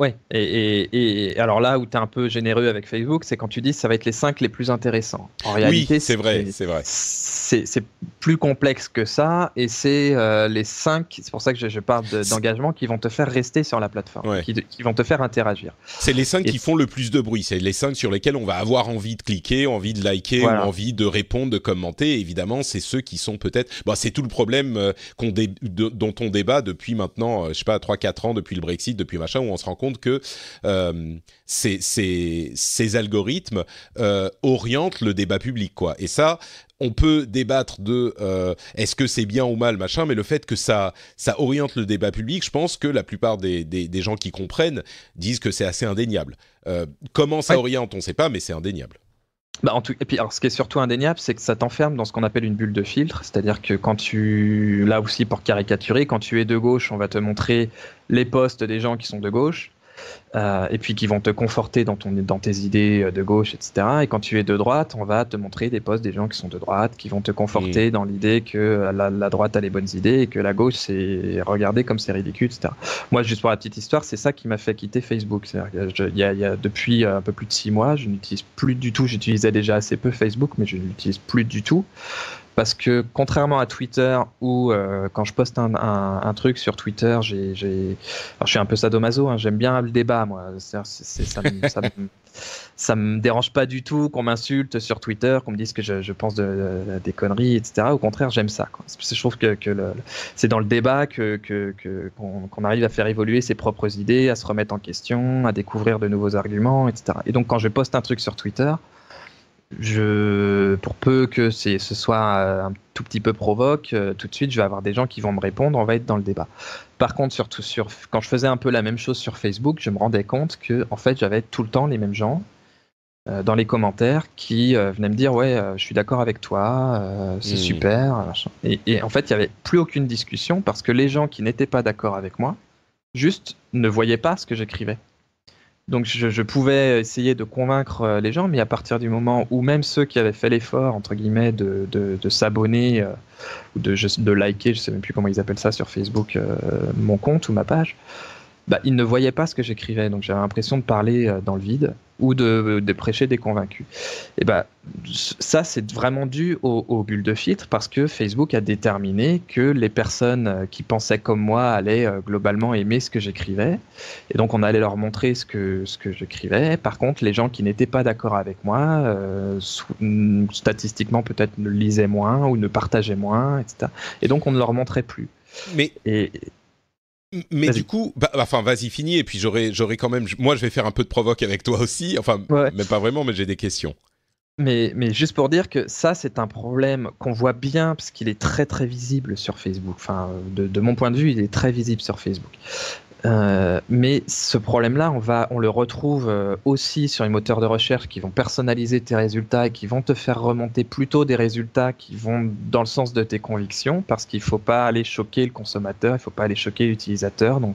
Ouais, et, et, alors là où tu es un peu généreux avec Facebook, c'est quand tu dis ça va être les 5 les plus intéressants. En réalité, oui, c'est vrai, c'est vrai. C'est plus complexe que ça, et c'est euh, les 5, c'est pour ça que je, je parle d'engagement, qui vont te faire rester sur la plateforme, qui, vont te faire interagir. C'est les 5 qui font le plus de bruit, c'est les 5 sur lesquels on va avoir envie de cliquer, envie de liker, envie de répondre, de commenter. Évidemment, c'est ceux qui sont peut-être... Bon, bah, c'est tout le problème euh, dont on débat depuis maintenant, euh, je sais pas, 3-4 ans, depuis le Brexit, depuis machin, où on se rend compte que euh, ces, algorithmes euh, orientent le débat public, quoi. Et ça, on peut débattre de euh, est-ce que c'est bien ou mal, machin, mais le fait que ça, ça oriente le débat public, je pense que la plupart des, gens qui comprennent disent que c'est assez indéniable. comment ça oriente, on ne sait pas, mais c'est indéniable. Bah en tout, et puis, alors, ce qui est surtout indéniable, c'est que ça t'enferme dans ce qu'on appelle une bulle de filtre. C'est-à-dire que quand tu, là aussi pour caricaturer, quand tu es de gauche, on va te montrer les postes des gens qui sont de gauche. Euh, et puis qui vont te conforter dans, ton, dans tes idées euh, de gauche, etc. Et quand tu es de droite, on va te montrer des posts des gens qui sont de droite, qui vont te conforter dans l'idée que euh, la, droite a les bonnes idées et que la gauche, c'est regardez comme c'est ridicule, etc. Moi, juste pour la petite histoire, c'est ça qui m'a fait quitter Facebook. Il y, y, a depuis un peu plus de six mois, je n'utilise plus du tout, j'utilisais déjà assez peu Facebook, mais je n'utilise plus du tout. Parce que contrairement à Twitter, où euh, quand je poste un, truc sur Twitter, j'ai, je suis un peu sadomaso, hein, j'aime bien le débat, moi. ça, me, ça, me, dérange pas du tout qu'on m'insulte sur Twitter, qu'on me dise que je, pense de, des conneries, etc. Au contraire, j'aime ça. je trouve que, c'est dans le débat que, qu'on, qu'on arrive à faire évoluer ses propres idées, à se remettre en question, à découvrir de nouveaux arguments, etc. Et donc quand je poste un truc sur Twitter, je, pour peu que ce soit euh, un tout petit peu provoque, euh, tout de suite, je vais avoir des gens qui vont me répondre, on va être dans le débat. Par contre, surtout sur, quand je faisais un peu la même chose sur Facebook, je me rendais compte que, en fait, j'avais tout le temps les mêmes gens euh, dans les commentaires qui venaient me dire ouais je suis d'accord avec toi c'est mmh. super et, et, en fait il n'y avait plus aucune discussion parce que les gens qui n'étaient pas d'accord avec moi juste ne voyaient pas ce que j'écrivais donc je, je, pouvais essayer de convaincre euh, les gens, mais à partir du moment où même ceux qui avaient fait l'effort, entre guillemets, de, de, s'abonner euh, ou de, de, liker, je sais même plus comment ils appellent ça sur Facebook, euh, mon compte ou ma page, bah, ils ne voyaient pas ce que j'écrivais, donc j'avais l'impression de parler euh, dans le vide ou de, prêcher des convaincus. Et bah, ça, c'est vraiment dû aux, bulles de filtre parce que Facebook a déterminé que les personnes euh, qui pensaient comme moi allaient euh, globalement aimer ce que j'écrivais, et donc on allait leur montrer ce que, ce que j'écrivais. Par contre, les gens qui n'étaient pas d'accord avec moi, statistiquement peut-être ne lisaient moins ou ne partageaient moins, etc. Et donc on ne leur montrait plus. Mais mais du coup, bah, enfin, vas-y, finis, et puis j'aurai, quand même. Moi, je vais faire un peu de provoque avec toi aussi. Enfin, pas vraiment, mais j'ai des questions. Mais, juste pour dire que ça, c'est un problème qu'on voit bien, parce qu'il est très très visible sur Facebook. Enfin, de, mon point de vue, il est très visible sur Facebook. Euh, mais ce problème-là, on, on le retrouve euh, aussi sur les moteurs de recherche qui vont personnaliser tes résultats et qui vont te faire remonter plutôt des résultats qui vont dans le sens de tes convictions, parce qu'il ne faut pas aller choquer le consommateur, il ne faut pas aller choquer l'utilisateur. Donc,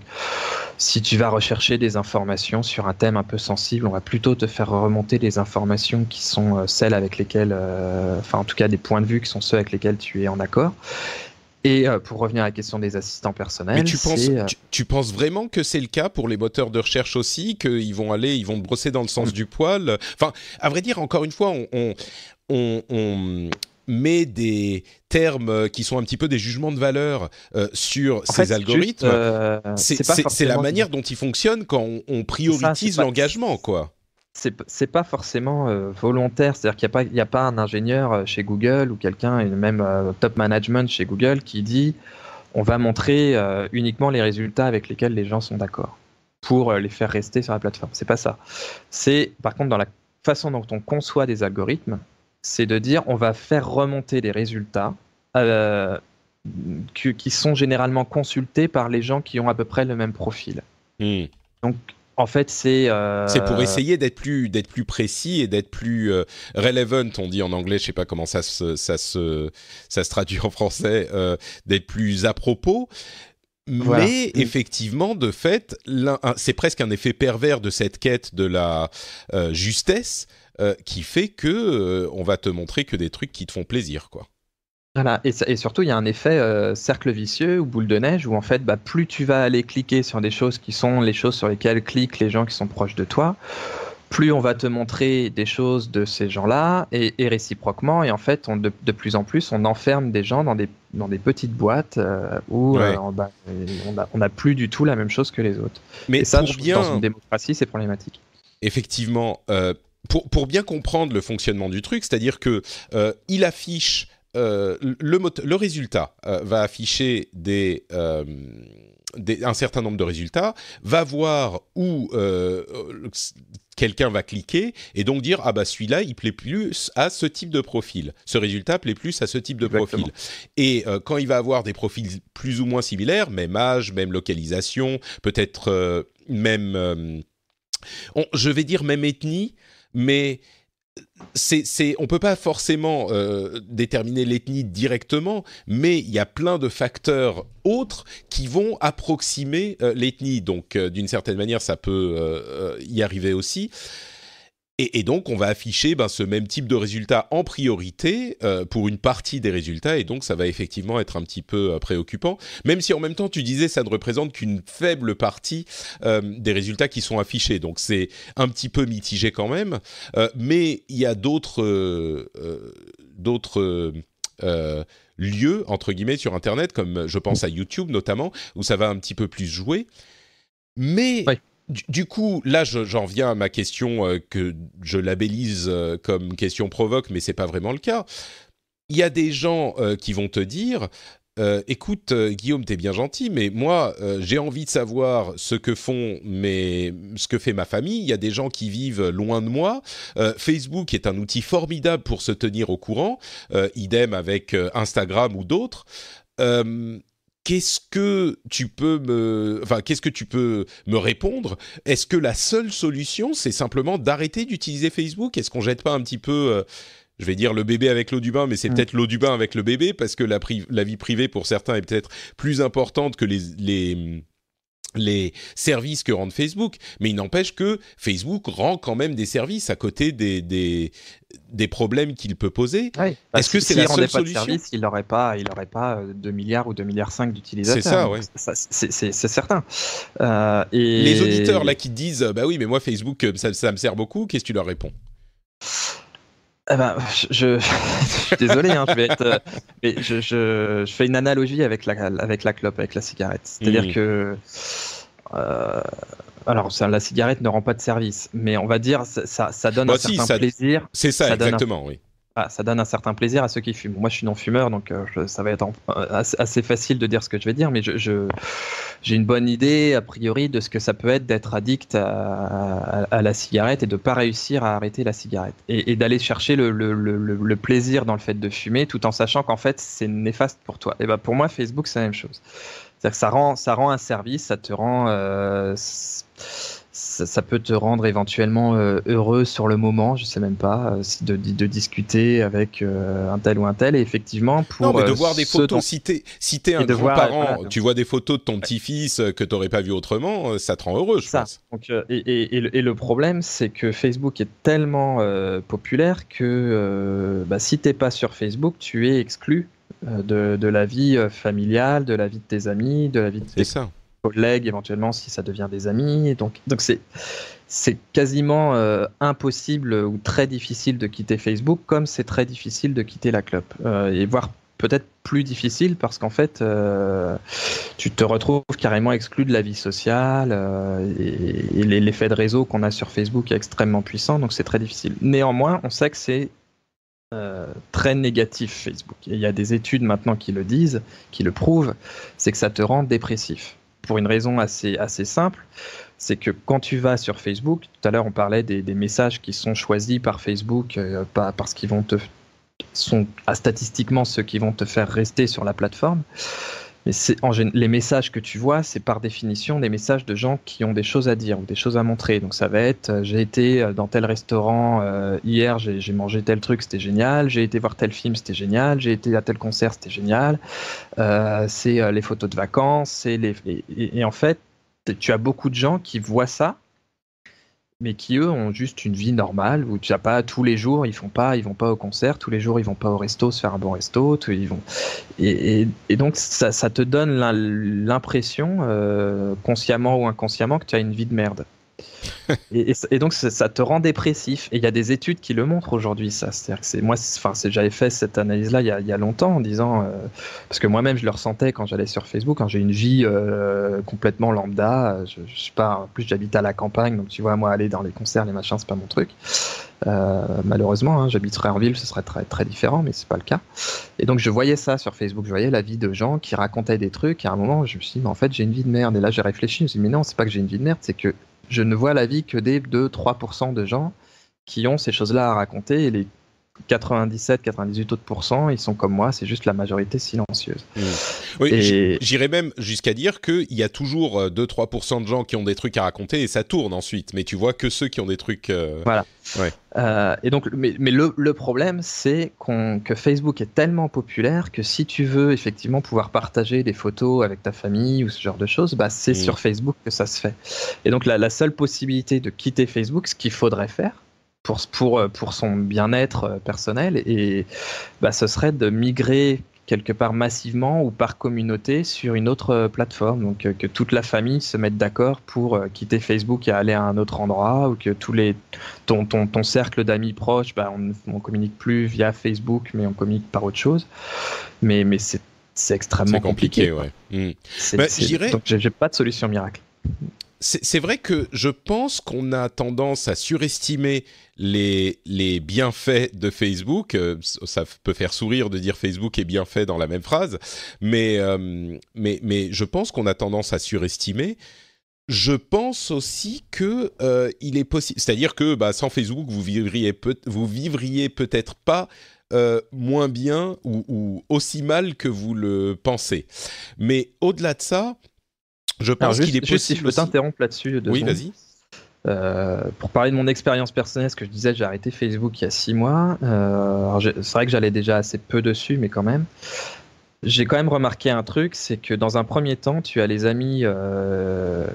si tu vas rechercher des informations sur un thème un peu sensible, on va plutôt te faire remonter des informations qui sont euh, celles avec lesquelles, enfin en tout cas des points de vue qui sont ceux avec lesquels tu es en accord. Et euh, pour revenir à la question des assistants personnels, mais tu penses, euh, tu, penses vraiment que c'est le cas pour les moteurs de recherche aussi, qu'ils vont aller, ils vont brosser dans le sens mm. du poil. Enfin, à vrai dire, encore une fois, on, met des termes euh, qui sont un petit peu des jugements de valeur sur ces algorithmes. c'est la manière dont ils fonctionnent quand on, on priorise l'engagement, quoi c'est pas forcément euh, volontaire, c'est-à-dire qu'il n'y a, pas, a pas un ingénieur euh, chez Google ou quelqu'un, même euh, top management chez Google, qui dit on va montrer uniquement les résultats avec lesquels les gens sont d'accord pour les faire rester sur la plateforme. C'est pas ça. C'est par contre dans la façon dont on conçoit des algorithmes, c'est de dire on va faire remonter des résultats qui, sont généralement consultés par les gens qui ont à peu près le même profil. Hmm. Donc en fait, c'est. Euh, pour essayer d'être plus, précis et d'être plus euh, relevant, on dit en anglais, je sais pas comment ça se, ça se, ça se traduit en français, euh, d'être plus à propos. Mais effectivement, de fait, c'est presque un effet pervers de cette quête de la justesse qui fait que on va te montrer que des trucs qui te font plaisir, quoi et, surtout, il y a un effet euh, cercle vicieux ou boule de neige où en fait, bah, plus tu vas aller cliquer sur des choses qui sont les choses sur lesquelles cliquent les gens qui sont proches de toi, plus on va te montrer des choses de ces gens-là et, réciproquement. Et en fait, on, de, plus en plus, on enferme des gens dans des, dans des petites boîtes euh, où euh, on n'a plus du tout la même chose que les autres. Mais et ça, bien... dans une démocratie, c'est problématique. Effectivement. Pour, pour, bien comprendre le fonctionnement du truc, c'est-à-dire que il affiche euh, le, résultat euh, va afficher euh, un certain nombre de résultats, va voir où quelqu'un va cliquer et donc dire ah bah celui-là il plaît plus à ce type de profil, ce résultat plaît plus à ce type de profil. Et quand il va avoir des profils plus ou moins similaires, même âge, même localisation, peut-être même, je vais dire même ethnie, mais c'est, on peut pas forcément euh, déterminer l'ethnie directement, mais il y a plein de facteurs autres qui vont approximer euh, l'ethnie. Donc, euh, d'une certaine manière, ça peut y arriver aussi. Et, donc, on va afficher ben, ce même type de résultat en priorité euh, pour une partie des résultats, et donc ça va effectivement être un petit peu euh, préoccupant, même si en même temps, tu disais, ça ne représente qu'une faible partie euh, des résultats qui sont affichés, donc c'est un petit peu mitigé quand même, mais il y a d'autres... lieux, entre guillemets, sur Internet, comme je pense à YouTube notamment, où ça va un petit peu plus jouer. Mais du coup, là, j'en viens à ma question euh, que je labellise euh, comme question provoque, mais c'est pas vraiment le cas. Il y a des gens euh, qui vont te dire. écoute, Guillaume, t'es bien gentil, mais moi, j'ai envie de savoir ce que font ce que fait ma famille. Il y a des gens qui vivent loin de moi. Facebook est un outil formidable pour se tenir au courant. idem avec Instagram ou d'autres. Qu'est-ce que tu peux me, enfin, qu'est-ce que tu peux me répondre Est-ce que la seule solution, c'est simplement d'arrêter d'utiliser Facebook Est-ce qu'on jette pas un petit peu, euh, je vais dire le bébé avec l'eau du bain, mais c'est mm. peut-être l'eau du bain avec le bébé parce que la, la vie privée pour certains est peut-être plus importante que les, les les services que rend Facebook, mais il n'empêche que Facebook rend quand même des services à côté des, des, problèmes qu'il peut poser. Est-ce que, c'est la seule pas solution de service, Il n'aurait pas, il n'aurait pas 2 euh, milliards ou 2 milliards 5 d'utilisateurs. C'est ça, C'est certain. Euh, et... Les auditeurs là qui disent, bah oui, mais moi Facebook, euh, ça, ça me sert beaucoup, qu'est-ce que tu leur réponds ah ben, je, suis désolé, hein, je euh, mais je, fais une analogie avec la, avec la clope, avec la cigarette. C'est-à-dire mm. que, euh, alors, la cigarette ne rend pas de service, mais on va dire, ça, ça donne bah un certain plaisir. C'est ça, exactement, oui ah, ça donne un certain plaisir à ceux qui fument. Moi, je suis non-fumeur, donc euh, ça va être assez facile de dire ce que je vais dire, mais j'ai je, j'ai une bonne idée, a priori, de ce que ça peut être d'être addict à, la cigarette et de ne pas réussir à arrêter la cigarette. Et, d'aller chercher le, plaisir dans le fait de fumer, tout en sachant qu'en fait, c'est néfaste pour toi. Et eh ben, pour moi, Facebook, c'est la même chose. C'est-à-dire que ça rend, ça rend un service, ça te rend... Euh, ça, peut te rendre éventuellement euh, heureux sur le moment, je sais même pas, euh, de, discuter avec euh, un tel ou un tel. Et effectivement, pour non, de voir des photos, si tu es un de parent, tu vois des photos de ton petit-fils que tu t'aurais pas vu autrement, ça te rend heureux, je pense. et, le problème, c'est que Facebook est tellement populaire que si bah, si t'es pas sur Facebook, tu es exclu de, la vie familiale, de la vie de tes amis, de la vie de tes ça collègues, éventuellement si ça devient des amis. Donc, donc c'est, c'est quasiment euh, impossible ou très difficile de quitter Facebook, comme c'est très difficile de quitter la club. Euh, et voire peut-être plus difficile parce qu'en fait, euh, tu te retrouves carrément exclu de la vie sociale et, l'effet de réseau qu'on a sur Facebook est extrêmement puissant, donc c'est très difficile. Néanmoins, on sait que c'est très négatif Facebook. Et il y a des études maintenant qui le disent, qui le prouvent, c'est que ça te rend dépressif pour une raison assez, assez simple, c'est que quand tu vas sur Facebook, tout à l'heure on parlait des, messages qui sont choisis par Facebook, euh, pas parce qu'ils vont te sont ah, statistiquement ceux qui vont te faire rester sur la plateforme. Mais en, les messages que tu vois, c'est par définition des messages de gens qui ont des choses à dire ou des choses à montrer. Donc ça va être euh, j'ai été euh, dans tel restaurant euh, hier, j'ai mangé tel truc, c'était génial. J'ai été voir tel film, c'était génial. J'ai été à tel concert, c'était génial. c'est les photos de vacances. les, et en fait, tu as beaucoup de gens qui voient ça mais qui eux ont juste une vie normale où tu as pas tous les jours ils font pas ils vont pas au concert tous les jours ils vont pas au resto se faire un bon resto ils vont et, donc ça, te donne l'impression euh, consciemment ou inconsciemment que tu as une vie de merde et, donc ça, te rend dépressif. Et il y a des études qui le montrent aujourd'hui, ça. cest moi, enfin, j'avais fait cette analyse-là il, il y, a longtemps en disant, euh, parce que moi-même je le ressentais quand j'allais sur Facebook, quand j'ai une vie euh, complètement lambda. Je, sais pas, en plus j'habite à la campagne, donc tu vois, moi aller dans les concerts, les machins, c'est pas mon truc. Euh, malheureusement, hein, j'habiterais en ville, ce serait très très différent, mais c'est pas le cas. Et donc je voyais ça sur Facebook, je voyais la vie de gens qui racontaient des trucs. Et à un moment, je me suis dit, mais en fait, j'ai une vie de merde. Et là, j'ai réfléchi, je me suis dit, mais non, c'est pas que j'ai une vie de merde, c'est que je ne vois la vie que des 2-3% de gens qui ont ces choses-là à raconter et les 97-98 autres ils sont comme moi, c'est juste la majorité silencieuse. Mmh. Oui, j'irais même jusqu'à dire qu'il y a toujours 2-3% euh, de gens qui ont des trucs à raconter et ça tourne ensuite, mais tu vois que ceux qui ont des trucs... Euh, voilà. Euh, et donc, mais, le, problème, c'est que Facebook est tellement populaire que si tu veux effectivement pouvoir partager des photos avec ta famille ou ce genre de choses, bah, c'est mmh. sur Facebook que ça se fait. Et donc, la seule possibilité de quitter Facebook, ce qu'il faudrait faire, pour, euh, pour, son bien-être euh, personnel. Et bah, ce serait de migrer quelque part massivement ou par communauté sur une autre euh, plateforme. Donc que toute la famille se mette d'accord pour quitter Facebook et aller à un autre endroit ou que tous les ton, ton, ton cercle d'amis proches, bah, on ne communique plus via Facebook mais on communique par autre chose. Mais, mais c'est extrêmement compliqué. compliqué ouais. Mmh. Bah, j'ai pas de solution miracle c'est vrai que je pense qu'on a tendance à surestimer les, bienfaits de Facebook. Euh, ça peut faire sourire de dire Facebook est bien fait dans la même phrase, mais, euh, je pense qu'on a tendance à surestimer. Je pense aussi que euh, il est possible, c'est-à-dire que bah, sans Facebook, vous vivriez peut- vous vivriez peut-être pas moins bien ou, aussi mal que vous le pensez. Mais au-delà de ça, je pense qu'il est possible. si je peux t'interrompre là-dessus. Oui, vas-y. Euh, pour parler de mon expérience personnelle, ce que je disais, j'ai arrêté Facebook il y a six mois. Euh, c'est vrai que j'allais déjà assez peu dessus, mais quand même j'ai quand même remarqué un truc, c'est que dans un premier temps, tu as les amis euh,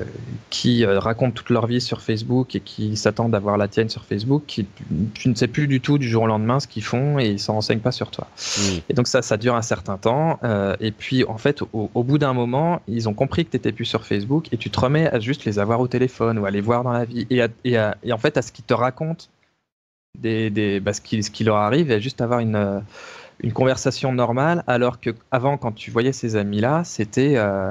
qui euh, racontent toute leur vie sur Facebook et qui s'attendent à la tienne sur Facebook, qui tu ne sais plus du tout du jour au lendemain ce qu'ils font et ils s'en renseignent pas sur toi. Mmh. Et donc ça, ça dure un certain temps. Euh, et puis en fait, au, bout d'un moment, ils ont compris que tu n'étais plus sur Facebook et tu te remets à juste les avoir au téléphone ou à les voir dans la vie et, en fait à ce qu'ils te racontent, des, bah, ce, qui, ce, qui, leur arrive et à juste avoir une une conversation normale, alors que avant, quand tu voyais ces amis-là, c'était. Euh,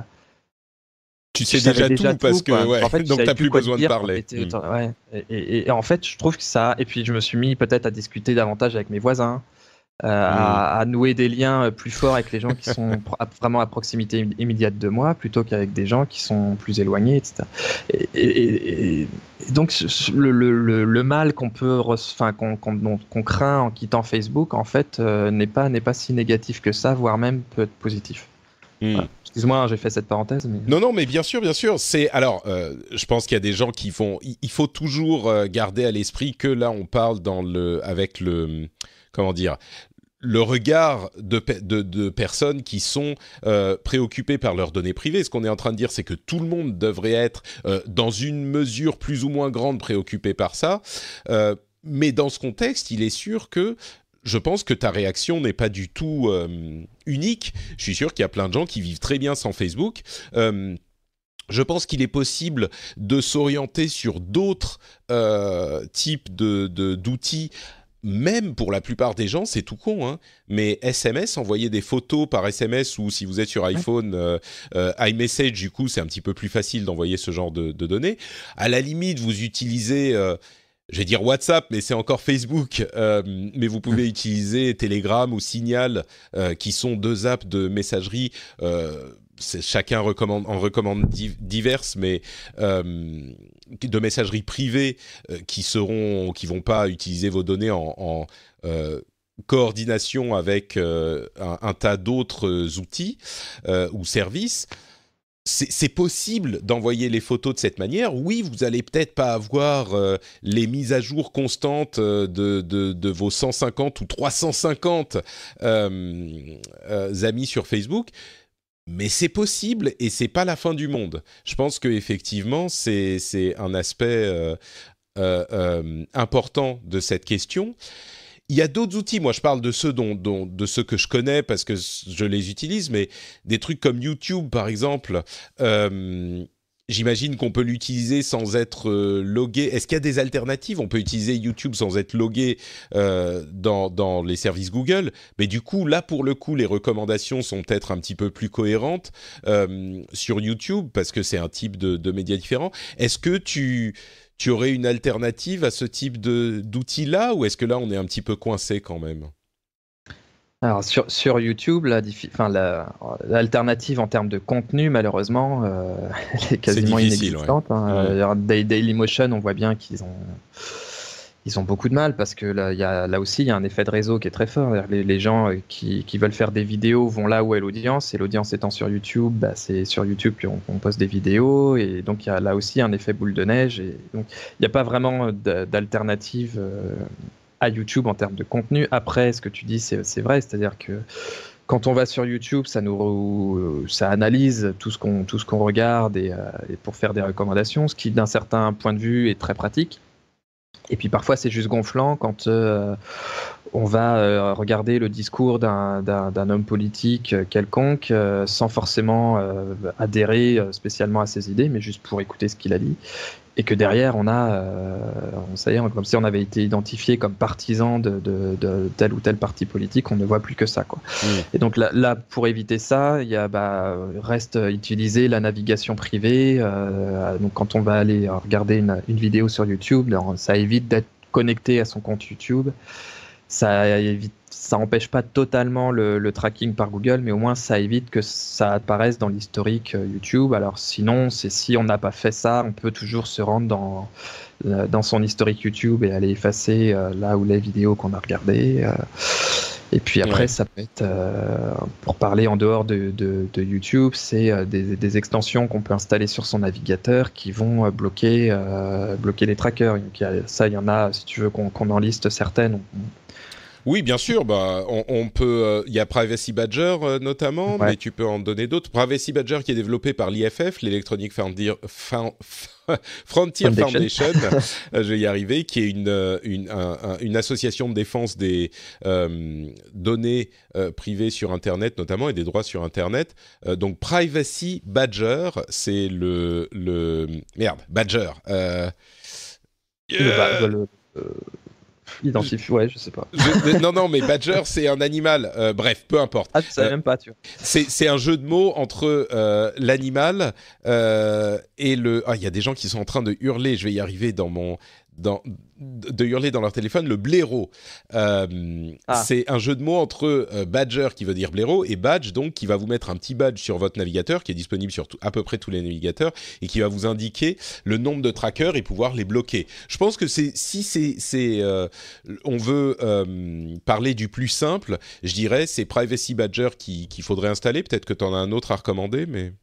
tu, sais déjà, tout, parce que. Donc, tu n'as plus besoin de parler. Mm. et, en fait, je trouve que ça. Et puis, je me suis mis peut-être à discuter davantage avec mes voisins. Euh, mm. à, nouer des liens euh, plus forts avec les gens qui sont vraiment à proximité immédiate de moi, plutôt qu'avec des gens qui sont plus éloignés, etc. Et, donc le, mal qu'on peut, enfin qu'on craint en quittant Facebook, en fait, euh, n'est pas n'est pas si négatif que ça, voire même peut être positif. Mm. Excuse-moi, hein, j'ai fait cette parenthèse. Non, non, mais bien sûr, bien sûr. C'est alors, je pense qu'il y a des gens qui font. Il faut toujours garder à l'esprit que là, on parle dans le avec le comment dire le regard de, personnes qui sont euh, préoccupées par leurs données privées. Ce qu'on est en train de dire, c'est que tout le monde devrait être, euh, dans une mesure plus ou moins grande, préoccupé par ça. Euh, mais dans ce contexte, il est sûr que je pense que ta réaction n'est pas du tout unique. Je suis sûr qu'il y a plein de gens qui vivent très bien sans Facebook. je pense qu'il est possible de s'orienter sur d'autres types d'outils même pour la plupart des gens, c'est tout con, hein. mais SMS, envoyer des photos par SMS ou si vous êtes sur iPhone, euh, euh, iMessage, du coup, c'est un petit peu plus facile d'envoyer ce genre de, données. À la limite, vous utilisez, euh, je vais dire WhatsApp, mais c'est encore Facebook, mais vous pouvez mmh. utiliser Telegram ou Signal, qui sont deux apps de messagerie. chacun en recommande diverses, mais de messagerie privée euh, qui seront, qui vont pas utiliser vos données en, euh, coordination avec euh, un, tas d'autres outils ou services. C'est possible d'envoyer les photos de cette manière. Oui, vous allez peut-être pas avoir les mises à jour constantes de vos 150 ou 350 amis sur Facebook, mais c'est possible et c'est pas la fin du monde. Je pense que effectivement c'est un aspect euh, euh, euh, important de cette question. Il y a d'autres outils. Moi, je parle de ceux dont, dont, de ceux que je connais parce que je les utilise, mais des trucs comme YouTube, par exemple, J'imagine qu'on peut l'utiliser sans être euh, logué. Est-ce qu'il y a des alternatives On peut utiliser YouTube sans être logué euh, dans, dans, les services Google. Mais du coup, là, pour le coup, les recommandations sont peut-être un petit peu plus cohérentes euh, sur YouTube parce que c'est un type de, de média différent. Est-ce que tu, tu aurais une alternative à ce type d'outil-là ou est-ce que là, on est un petit peu coincé quand même alors sur, sur YouTube, l'alternative la, en termes de contenu, malheureusement, euh, elle est quasiment inexistante. Hein. Dailymotion, on voit bien qu'ils ont, ils ont beaucoup de mal parce que là, y a, là aussi, il y a un effet de réseau qui est très fort. Les, les gens euh, qui, qui, veulent faire des vidéos vont là où est l'audience, et l'audience étant sur YouTube, bah, c'est sur YouTube qu'on on poste des vidéos, et donc il y a là aussi un effet boule de neige. donc il n'y a pas vraiment euh, d'alternative à YouTube en termes de contenu. Après, ce que tu dis, c'est vrai, c'est-à-dire que quand on va sur YouTube, ça nous ça analyse tout ce qu'on tout ce qu'on regarde euh, et, pour faire des recommandations, ce qui d'un certain point de vue est très pratique. Et puis parfois c'est juste gonflant quand euh, on va euh, regarder le discours d'un homme politique quelconque sans forcément adhérer spécialement à ses idées, mais juste pour écouter ce qu'il a dit et que derrière on a, euh, ça y est, comme si on avait été identifié comme partisan de, de, de, tel ou tel parti politique, on ne voit plus que ça, quoi. Et donc là, là, pour éviter ça, il y a, bah, reste utiliser la navigation privée. Euh, donc quand on va aller regarder une, une vidéo sur YouTube, ça évite d'être connecté à son compte YouTube. Ça évite ça empêche pas totalement le, le, tracking par Google, mais au moins ça évite que ça apparaisse dans l'historique euh, YouTube. Alors sinon, c'est si on n'a pas fait ça, on peut toujours se rendre dans, euh, dans son historique YouTube et aller effacer euh, là où les vidéos qu'on a regardées. et puis après, ça peut être, pour parler en dehors de, YouTube, c'est des, extensions qu'on peut installer sur son navigateur qui vont bloquer, bloquer les trackers. ça, il y en a, si tu veux qu'on en liste certaines, oui, bien sûr. Bah, on, peut. Euh, il y a Privacy Badger euh, notamment, mais tu peux en donner d'autres. Privacy Badger qui est développé par l'IFF, l'Electronic Frontier, Frontier Foundation. Euh, je vais y arriver, qui est une une, association de défense des données privées sur Internet notamment et des droits sur Internet. donc Privacy Badger, c'est le le merde Badger. le, Identifie, ouais, je sais pas. non, non, mais Badger, c'est un animal. Euh, bref, peu importe. Ah, même pas, tu vois. Euh, c'est un jeu de mots entre euh, l'animal et le. Ah, il y a des gens qui sont en train de hurler. Je vais y arriver dans mon dans, de hurler dans leur téléphone le blaireau. Euh, ah. C'est un jeu de mots entre euh, badger qui veut dire blaireau et badge donc qui va vous mettre un petit badge sur votre navigateur qui est disponible sur tout, à peu près tous les navigateurs et qui va vous indiquer le nombre de trackers et pouvoir les bloquer. Je pense que c'est si c'est euh, on veut parler du plus simple, je dirais c'est Privacy Badger qu'il faudrait installer. Peut-être que tu en as un autre à recommander, mais.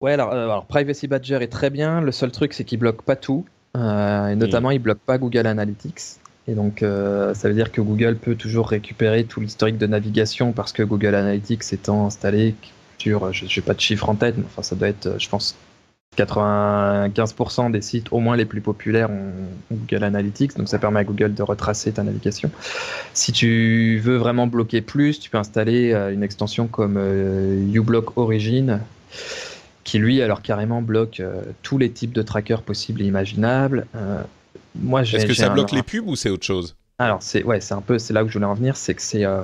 Ouais, alors, alors Privacy Badger est très bien. Le seul truc, c'est qu'il bloque pas tout. Euh, hmm. notamment, ils il ne bloque pas Google Analytics. Et donc, euh, ça veut dire que Google peut toujours récupérer tout l'historique de navigation parce que Google Analytics étant installé sur, euh, je n'ai pas de chiffres en tête, mais enfin, ça doit être, je pense, 95% des sites, au moins les plus populaires, ont Google Analytics, donc ça permet à Google de retracer ta navigation. Si tu veux vraiment bloquer plus, tu peux installer une extension comme uBlock Origin, qui lui, alors carrément, bloque euh, tous les types de trackers possibles et imaginables. Euh, moi, Est-ce que ça bloque les pubs ou c'est autre chose Alors, c'est ouais, c'est un peu, c'est là où je voulais en venir, c'est que c'est euh,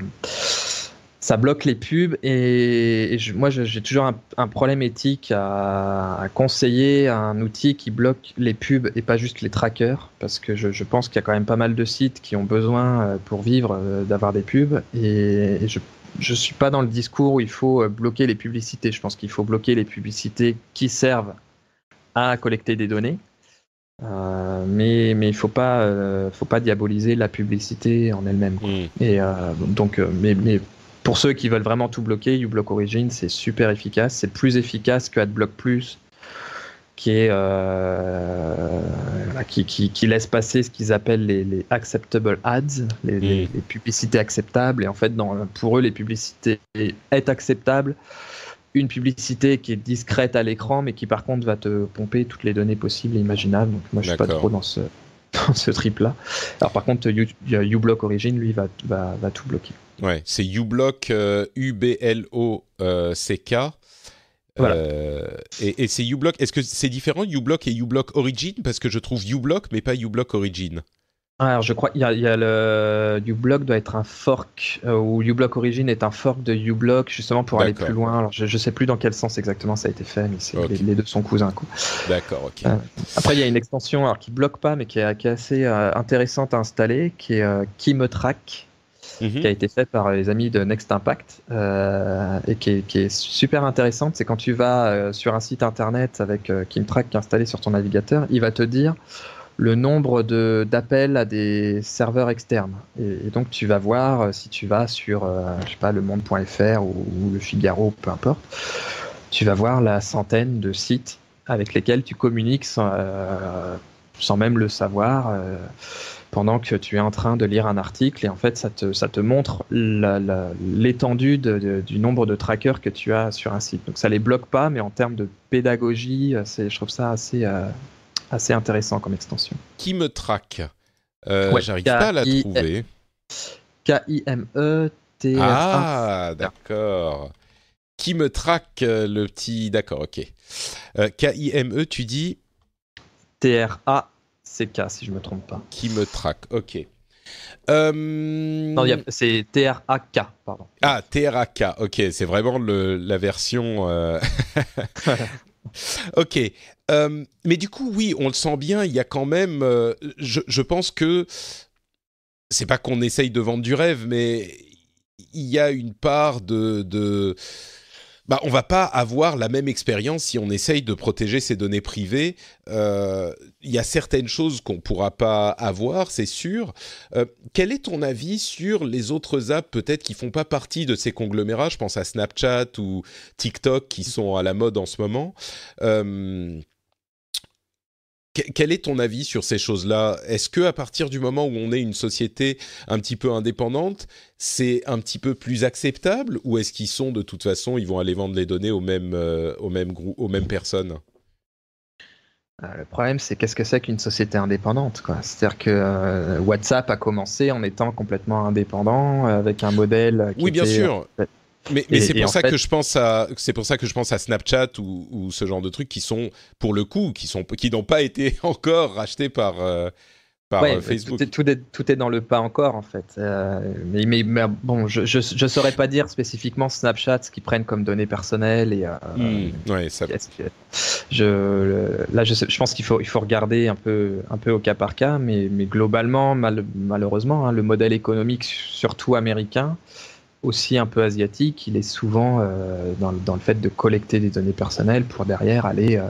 ça bloque les pubs et, moi j'ai toujours un, problème éthique à, conseiller un outil qui bloque les pubs et pas juste les trackers parce que je, pense qu'il y a quand même pas mal de sites qui ont besoin pour vivre d'avoir des pubs et je je suis pas dans le discours où il faut euh, bloquer les publicités. Je pense qu'il faut bloquer les publicités qui servent à collecter des données. Euh, mais il faut pas euh, faut pas diaboliser la publicité en elle-même. Mm. Et donc mais, pour ceux qui veulent vraiment tout bloquer, uBlock Origin c'est super efficace. C'est plus efficace que Plus euh, qui, qui, laisse passer ce qu'ils appellent les, acceptable ads, mm. les, publicités acceptables. Et en fait, dans, pour eux, les publicités est acceptable une publicité qui est discrète à l'écran, mais qui par contre va te pomper toutes les données possibles et imaginables. Donc moi, je suis pas trop dans ce, dans trip-là. Alors par contre, uBlock Origin, lui, va, va, tout bloquer. Ouais, c'est uBlock, U-B-L-O-C-K. Euh, euh, et, et c'est uBlock. Est-ce que c'est différent uBlock et uBlock Origin Parce que je trouve uBlock, mais pas uBlock Origin. Alors, je crois qu'il y, il y a le uBlock doit être un fork euh, ou uBlock Origin est un fork de uBlock justement pour aller plus loin. Alors, je ne sais plus dans quel sens exactement ça a été fait, mais c'est les, deux sont cousins. D'accord. ok. Euh, après, il y a une extension alors qui bloque pas, mais qui est, assez intéressante à installer, qui est KimoTrack Mhm. qui a été fait par les amis de Next Impact euh, et qui est, super intéressante. C'est quand tu vas euh, sur un site internet avec Kimtrack euh, installé sur ton navigateur, il va te dire le nombre d'appels à des serveurs externes. Et, donc tu vas voir si tu vas sur je sais pas, le monde.fr ou, le Figaro, peu importe, tu vas voir la centaine de sites avec lesquels tu communiques sans, sans même le savoir. Euh, pendant que tu es en train de lire un article et en fait ça te, ça te montre l'étendue du nombre de trackers que tu as sur un site. Donc ça les bloque pas, mais en termes de pédagogie, je trouve ça assez, euh, assez intéressant comme extension. Qui me traque euh, ouais, J'arrive pas à la e e. trouver. K-I-M-E-T. a e. Ah, d'accord. Qui me traque euh, le petit. D'accord, ok. Euh, K-I-M-E, tu dis. T-R-A c'est cas si je me trompe pas. Qui me traque, ok. Euh, non, c'est TRAK, pardon. Ah, TRAK, ok, c'est vraiment la version. Euh, ok. Euh, mais du coup, oui, on le sent bien, il y a quand même. Je, pense que. C'est pas qu'on essaye de vendre du rêve, mais il y a une part de bah, on va pas avoir la même expérience si on essaye de protéger ses données privées. Euh, il y a certaines choses qu'on pourra pas avoir, c'est sûr. Euh, quel est ton avis sur les autres apps peut-être qui font pas partie de ces conglomérats Je pense à Snapchat ou TikTok qui sont à la mode en ce moment. Euh, quel est ton avis sur ces choses-là Est-ce que à partir du moment où on est une société un petit peu indépendante, c'est un petit peu plus acceptable ou est-ce qu'ils sont de toute façon, ils vont aller vendre les données aux mêmes, euh, aux mêmes aux mêmes personnes euh, le problème, c'est qu'est-ce que c'est qu'une société indépendante C'est-à-dire que euh, WhatsApp a commencé en étant complètement indépendant, avec un modèle. Qui oui, bien sûr. Mais, c'est pour ça que je pense à c'est pour ça que je pense à Snapchat ou, ce genre de trucs qui sont pour le coup qui sont qui n'ont pas été encore rachetés par euh, euh, Facebook. Tout est, tout, est, dans le pas encore en fait. Euh, mais, mais, bon, je, je, saurais pas dire spécifiquement Snapchat ce qu'ils prennent comme données personnelles et. Hmm, ça. Je là je, pense qu'il faut il faut regarder un peu un peu au cas par cas, mais mais globalement malheureusement hein, le modèle économique surtout américain aussi un peu asiatique, il est souvent euh, dans, le fait de collecter des données personnelles pour derrière aller euh,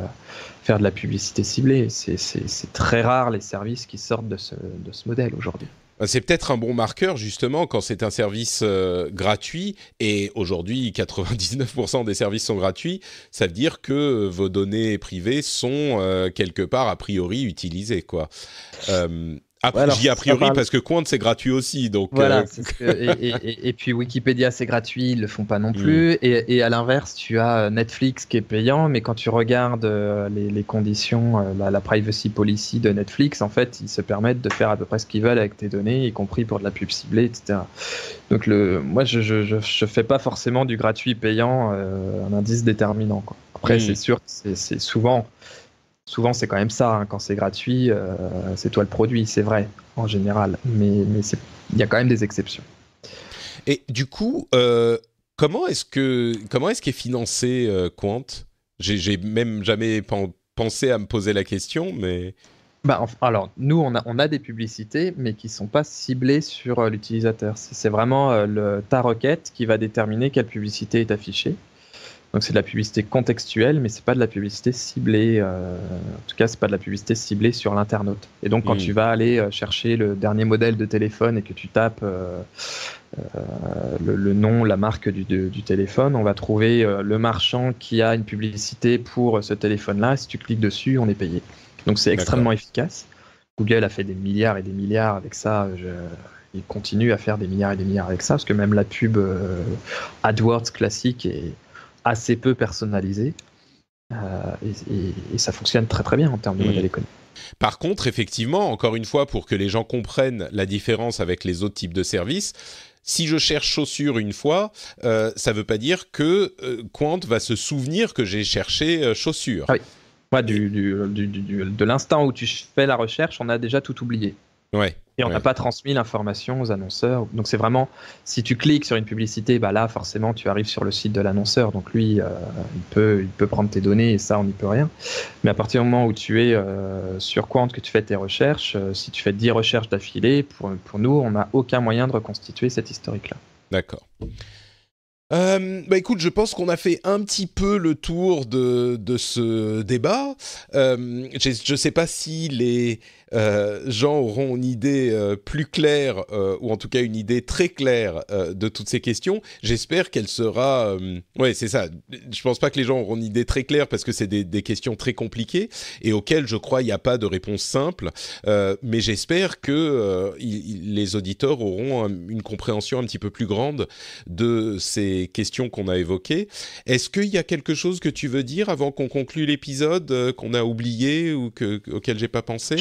faire de la publicité ciblée. C'est très rare les services qui sortent de ce, modèle aujourd'hui. Bah, c'est peut-être un bon marqueur justement quand c'est un service euh, gratuit et aujourd'hui 99% des services sont gratuits, ça veut dire que vos données privées sont quelque part a priori utilisées quoi. Après, ah, a priori parce que Quant c'est gratuit aussi, donc. Voilà. Euh, et, puis Wikipédia c'est gratuit, ils le font pas non mm. plus. Et, et, à l'inverse, tu as euh, Netflix qui est payant, mais quand tu regardes euh, les, conditions, la, privacy policy de Netflix, en fait, ils se permettent de faire à peu près ce qu'ils veulent avec tes données, y compris pour de la pub ciblée, etc. Donc le, moi je je, je, fais pas forcément du gratuit payant un indice déterminant. Quoi. Après mm. c'est sûr, c'est souvent Souvent, c'est quand même ça. Hein. Quand c'est gratuit, euh, c'est toi le produit, c'est vrai, en général. Mais il y a quand même des exceptions. Et du coup, euh, comment est-ce que comment est-ce qu'est financé euh, Quant J'ai même jamais pensé à me poser la question, mais. Bah, alors, nous, on a, des publicités, mais qui ne sont pas ciblées sur l'utilisateur. C'est vraiment le, ta requête qui va déterminer quelle publicité est affichée. Donc c'est de la publicité contextuelle, mais c'est pas de la publicité ciblée. Euh, en tout cas, c'est pas de la publicité ciblée sur l'internaute. Et donc quand hmm. tu vas aller euh, chercher le dernier modèle de téléphone et que tu tapes euh, le, nom, la marque du, téléphone, on va trouver le marchand qui a une publicité pour ce téléphone-là. Si tu cliques dessus, on est payé. Donc c'est extrêmement efficace. Google a fait des milliards et des milliards avec ça. il continue à faire des milliards et des milliards avec ça, parce que même la pub AdWords classique est, assez peu personnalisé. Euh, et, ça fonctionne très très bien en termes de mm. modèle économique. Par contre, effectivement, encore une fois, pour que les gens comprennent la différence avec les autres types de services, si je cherche chaussures une fois, euh, ça ne veut pas dire que euh, Quant va se souvenir que j'ai cherché chaussures. Ah oui. de l'instant où tu fais la recherche, on a déjà tout oublié. Ouais. Et on n'a pas transmis l'information aux annonceurs. Donc c'est vraiment, si tu cliques sur une publicité, bah là forcément tu arrives sur le site de l'annonceur. Donc lui, euh, il, peut, il peut prendre tes données et ça, on n'y peut rien. Mais à partir du moment où tu es euh, sur Quant, que tu fais tes recherches, euh, si tu fais 10 recherches d'affilée, pour, nous, on n'a aucun moyen de reconstituer cette historique-là. D'accord. bah écoute, je pense qu'on a fait un petit peu le tour de, ce débat. je ne sais pas si les, euh, gens auront une idée euh, plus claire, euh, ou en tout cas une idée très claire de toutes ces questions. J'espère qu'elle sera... ouais, c'est ça. Je pense pas que les gens auront une idée très claire parce que c'est des, questions très compliquées et auxquelles je crois il n'y a pas de réponse simple. mais j'espère que les auditeurs auront une compréhension un petit peu plus grande de ces questions qu'on a évoquées. Est-ce qu'il y a quelque chose que tu veux dire avant qu'on conclue l'épisode qu'on a oublié ou que, auquel j'ai pas pensé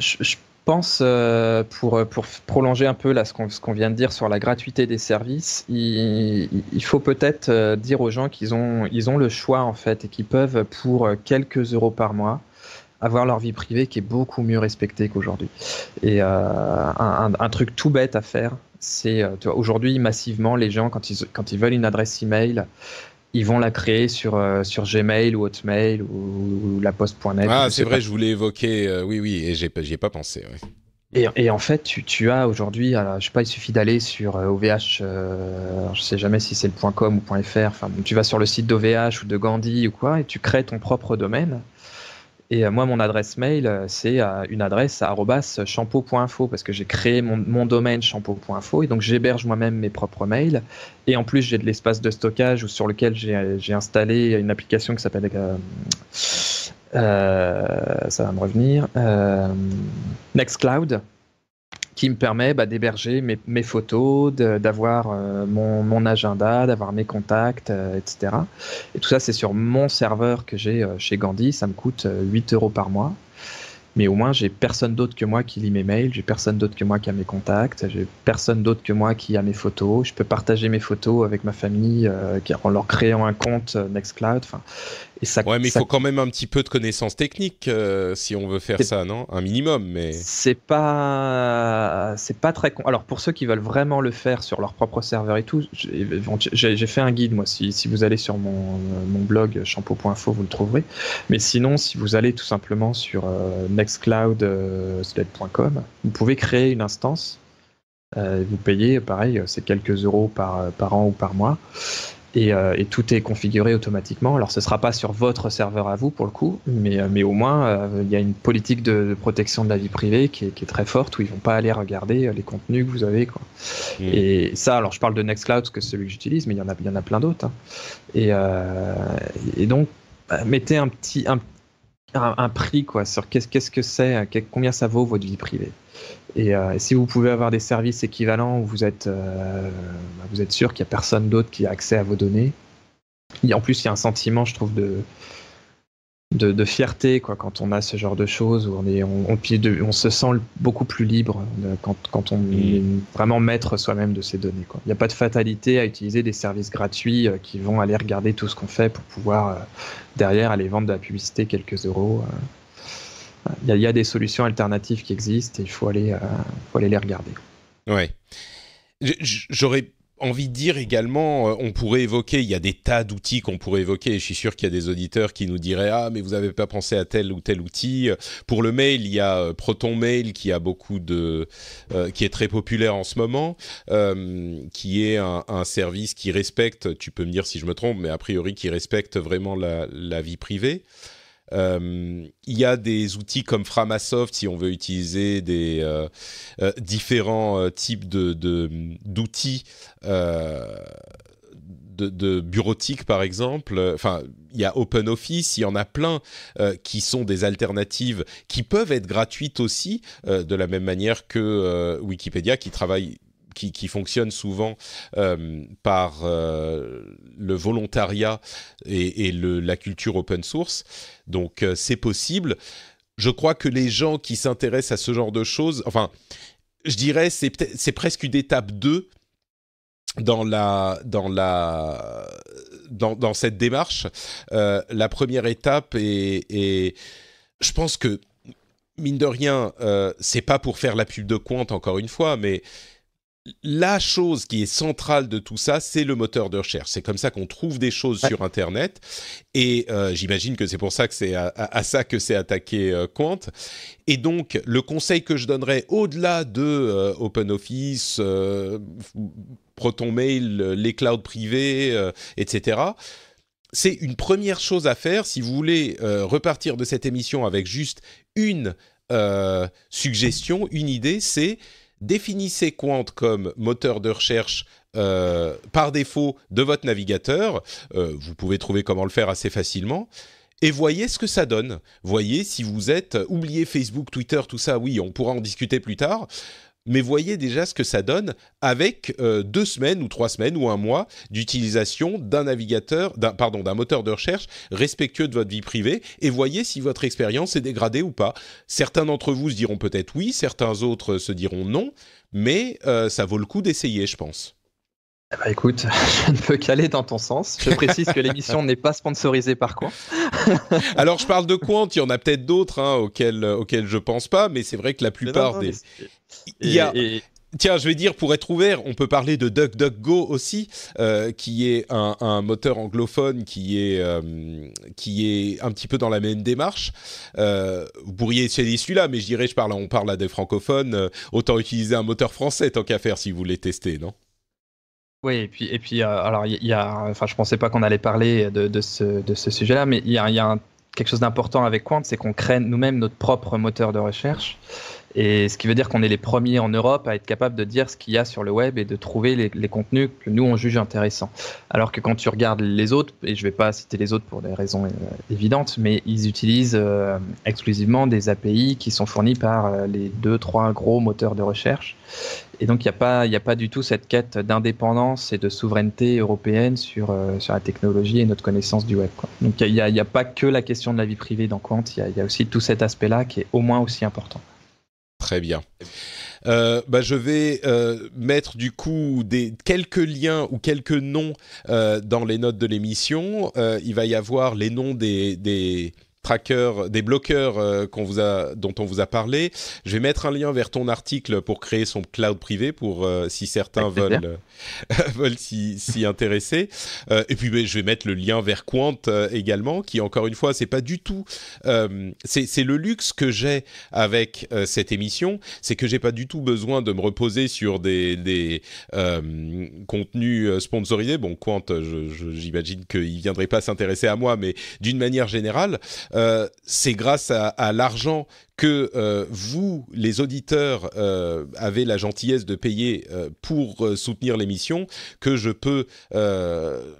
je, pense, euh, pour, pour prolonger un peu là, ce qu'on vient de dire sur la gratuité des services, il, faut peut-être euh, dire aux gens qu'ils ont, ils ont le choix en fait et qu'ils peuvent, pour euh, quelques euros par mois, avoir leur vie privée qui est beaucoup mieux respectée qu'aujourd'hui. Et un, truc tout bête à faire, c'est aujourd'hui massivement les gens quand ils, quand ils veulent une adresse email, ils vont la créer sur, euh, sur Gmail ou Hotmail ou, ou la poste.net. Ah, c'est vrai, je voulais évoquer, euh, oui, oui, et j'y ai, pas pensé. Et, en fait, tu, as aujourd'hui, je sais pas, il suffit d'aller sur OVH, euh, je sais jamais si c'est le .com ou .fr, tu vas sur le site d'OVH ou de Gandhi ou quoi, et tu crées ton propre domaine. Et euh, moi, mon adresse mail, euh, c'est euh, une adresse à shampoo.info parce que j'ai créé mon, mon domaine champo.info et donc j'héberge moi-même mes propres mails. Et en plus, j'ai de l'espace de stockage sur lequel j'ai installé une application qui s'appelle. ça va me revenir. Nextcloud qui me permet bah, d'héberger mes, mes, photos, d'avoir euh, mon, agenda, d'avoir mes contacts, euh, etc. Et tout ça, c'est sur mon serveur que j'ai euh, chez Gandhi. Ça me coûte 8 euros par mois. Mais au moins, j'ai personne d'autre que moi qui lit mes mails, j'ai personne d'autre que moi qui a mes contacts, j'ai personne d'autre que moi qui a mes photos. Je peux partager mes photos avec ma famille en leur créant un compte Nextcloud. Enfin, oui, ouais, mais il faut quand même un petit peu de connaissances techniques euh, si on veut faire ça, non Un minimum, mais. C'est pas, c'est pas très. Con... Alors pour ceux qui veulent vraiment le faire sur leur propre serveur et tout, j'ai fait un guide moi. Si, vous allez sur mon, euh, mon blog shampoo.info, euh, vous le trouverez. Mais sinon, si vous allez tout simplement sur nextcloud.com, vous pouvez créer une instance. vous payez, pareil, c'est quelques euros par, par an ou par mois et, euh, et, tout est configuré automatiquement. Alors ce sera pas sur votre serveur à vous pour le coup, mais, euh, mais au moins euh, il y a une politique de, protection de la vie privée qui est, qui est, très forte où ils vont pas aller regarder les contenus que vous avez. Quoi. Hmm. Et ça, alors je parle de Nextcloud parce que c'est celui que j'utilise, mais il y en a, y en a plein d'autres. Hein. Et, et, donc mettez un petit, un, un, prix quoi sur qu'est-ce ce que c'est, euh, combien ça vaut votre vie privée. Euh, et, si vous pouvez avoir des services équivalents, vous êtes euh, bah, vous êtes sûr qu'il n'y a personne d'autre qui a accès à vos données. en plus, il y a un sentiment, je trouve, de de, fierté quoi, quand on a ce genre de choses, où on, est, on, on se sent beaucoup plus libre euh, quand, quand, on mm. est vraiment maître soi-même de ses données. Il n'y a pas de fatalité à utiliser des services gratuits euh, qui vont aller regarder tout ce qu'on fait pour pouvoir euh, derrière aller vendre de la publicité quelques euros. Il y, a des solutions alternatives qui existent et il faut aller, faut aller les regarder. Ouais. J'aurais envie de dire également, euh, on pourrait évoquer, il y a des tas d'outils qu'on pourrait évoquer, et je suis sûr qu'il y a des auditeurs qui nous diraient, ah mais vous n'avez pas pensé à tel ou tel outil. Pour le mail, il y a euh, Proton Mail qui a beaucoup de... Euh, qui est très populaire en ce moment, qui est un, un, service qui respecte, tu peux me dire si je me trompe, mais a priori qui respecte vraiment la, la vie privée. Euh, il y a des outils comme Framasoft si on veut utiliser des euh, euh, différents types d'outils de, bureautique par exemple, enfin il y a OpenOffice, il y en a plein qui sont des alternatives qui peuvent être gratuites aussi, de la même manière que Wikipédia qui travaille qui, qui, fonctionne souvent euh, par euh, le volontariat et, la culture open source. Donc euh, c'est possible. Je crois que les gens qui s'intéressent à ce genre de choses, enfin, je dirais c'est presque une étape 2 dans la dans la dans, cette démarche. la première étape est, je pense que mine de rien, euh, c'est pas pour faire la pub de Quant encore une fois, mais la chose qui est centrale de tout ça, c'est le moteur de recherche. C'est comme ça qu'on trouve des choses sur Internet. Et euh, j'imagine que c'est pour ça que c'est à, ça que c'est attaqué euh, Quant. Et donc, le conseil que je donnerais au-delà de euh, OpenOffice, ProtonMail, les clouds privés, etc., c'est une première chose à faire si vous voulez repartir de cette émission avec juste une suggestion, une idée, c'est définissez Quant comme moteur de recherche euh, par défaut de votre navigateur. Euh, vous pouvez trouver comment le faire assez facilement. Et voyez ce que ça donne. Voyez si vous êtes... Oubliez Facebook, Twitter, tout ça, oui, on pourra en discuter plus tard mais voyez déjà ce que ça donne avec euh, deux semaines ou trois semaines ou un mois d'utilisation d'un navigateur, d'un, pardon, d'un moteur de recherche respectueux de votre vie privée et voyez si votre expérience est dégradée ou pas. Certains d'entre vous se diront peut-être oui, certains autres se diront non, mais euh, ça vaut le coup d'essayer, je pense. Bah écoute, je ne peux qu'aller dans ton sens. Je précise que l'émission n'est pas sponsorisée par Quant. Alors je parle de Quant, il y en a peut-être d'autres hein, auxquels, euh, auxquels je pense pas, mais c'est vrai que la plupart des... Tiens, je vais dire, pour être ouvert, on peut parler de DuckDuckGo aussi, euh, qui est un, moteur anglophone qui est, euh, qui est un petit peu dans la même démarche. vous pourriez essayer celui-là, mais je dirais, on parle à des francophones, autant utiliser un moteur français tant qu'à faire si vous voulez tester, non oui, et puis, et puis euh, alors, il y a, enfin, je pensais pas qu'on allait parler de, ce, de ce sujet-là, mais il y a, quelque chose d'important avec Quant, c'est qu'on crée nous-mêmes notre propre moteur de recherche. Et ce qui veut dire qu'on est les premiers en Europe à être capable de dire ce qu'il y a sur le web et de trouver les, contenus que nous on juge intéressants. Alors que quand tu regardes les autres, et je ne vais pas citer les autres pour des raisons euh, évidentes, mais ils utilisent euh, exclusivement des API qui sont fournis par euh, les deux, trois gros moteurs de recherche. Et donc il n'y a, pas, a pas du tout cette quête d'indépendance et de souveraineté européenne sur, sur la technologie et notre connaissance du web. Donc il n'y a, a, pas que la question de la vie privée dans compte, il y a aussi tout cet aspect-là qui est au moins aussi important. Très bien. Euh, bah, je vais euh, mettre du coup des, quelques liens ou quelques noms euh, dans les notes de l'émission. il va y avoir les noms des trackers, des bloqueurs euh, vous a, dont on vous a parlé. Je vais mettre un lien vers ton article pour créer son cloud privé pour euh, si certains veulent, veulent s'y, intéresser. Euh, et puis ben, je vais mettre le lien vers Quant euh, également, qui encore une fois, c'est pas du tout, c'est, c'est le luxe que j'ai avec cette émission, c'est que j'ai pas du tout besoin de me reposer sur des, des contenus sponsorisés. Bon, Quant, j'imagine qu'il viendrait pas s'intéresser à moi, mais d'une manière générale. Euh, c'est grâce à, l'argent que euh, vous, les auditeurs, euh, avez la gentillesse de payer pour soutenir l'émission, que je peux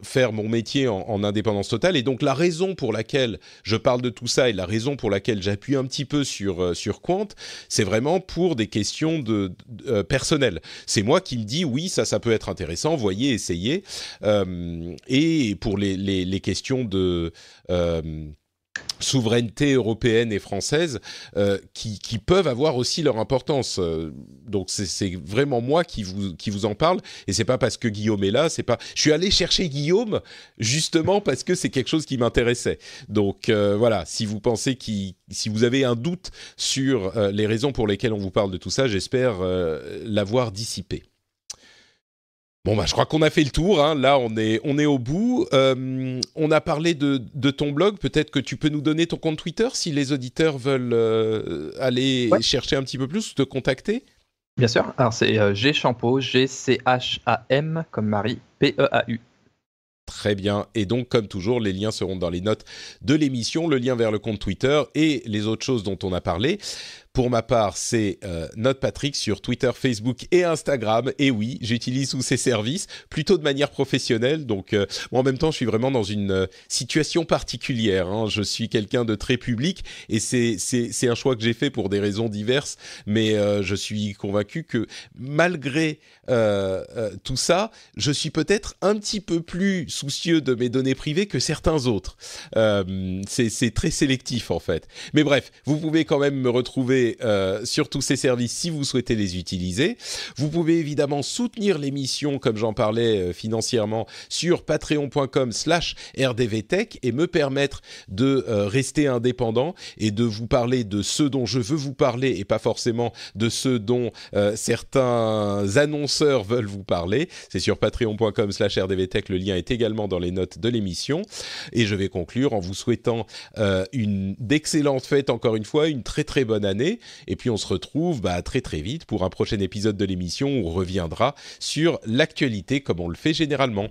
faire mon métier en, indépendance totale. Et donc la raison pour laquelle je parle de tout ça et la raison pour laquelle j'appuie un petit peu sur, sur Quant, c'est vraiment pour des questions de, personnel. personnelles. C'est moi qui me dis oui, ça, ça peut être intéressant, voyez, essayez. et pour les, les, les questions de souveraineté européenne et française euh, qui, peuvent avoir aussi leur importance. Euh, donc c'est vraiment moi qui vous, qui vous en parle et c'est pas parce que Guillaume est là, c'est pas. Je suis allé chercher Guillaume justement parce que c'est quelque chose qui m'intéressait. Donc euh, voilà, si vous pensez qui, si vous avez un doute sur les raisons pour lesquelles on vous parle de tout ça, j'espère l'avoir dissipé. Bon, bah, je crois qu'on a fait le tour. Hein. Là, on est, on est au bout. Euh, on a parlé de, ton blog. Peut-être que tu peux nous donner ton compte Twitter si les auditeurs veulent euh, aller chercher un petit peu plus ou te contacter. Bien sûr. Alors, c'est euh, G Champeau, G-C-H-A-M, comme Marie, P-E-A-U. Très bien. Et donc, comme toujours, les liens seront dans les notes de l'émission, le lien vers le compte Twitter et les autres choses dont on a parlé. Pour ma part, c'est euh, Patrick sur Twitter, Facebook et Instagram. Et oui, j'utilise tous ces services plutôt de manière professionnelle. Donc, euh, moi, en même temps, je suis vraiment dans une euh, situation particulière. Hein. Je suis quelqu'un de très public et c'est un choix que j'ai fait pour des raisons diverses. Mais euh, je suis convaincu que malgré tout ça, je suis peut-être un petit peu plus soucieux de mes données privées que certains autres. c'est très sélectif en fait. Mais bref, vous pouvez quand même me retrouver euh, sur tous ces services si vous souhaitez les utiliser. Vous pouvez évidemment soutenir l'émission, comme j'en parlais euh, financièrement, sur patreon.com slash rdvtech et me permettre de euh, rester indépendant et de vous parler de ce dont je veux vous parler et pas forcément de ce dont certains annonceurs veulent vous parler. C'est sur patreon.com slash rdvtech, le lien est également dans les notes de l'émission. Et je vais conclure en vous souhaitant une d'excellentes fêtes encore une fois, une très très bonne année et puis on se retrouve bah, très très vite pour un prochain épisode de l'émission où on reviendra sur l'actualité comme on le fait généralement.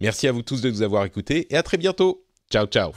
Merci à vous tous de nous avoir écoutés et à très bientôt. Ciao ciao.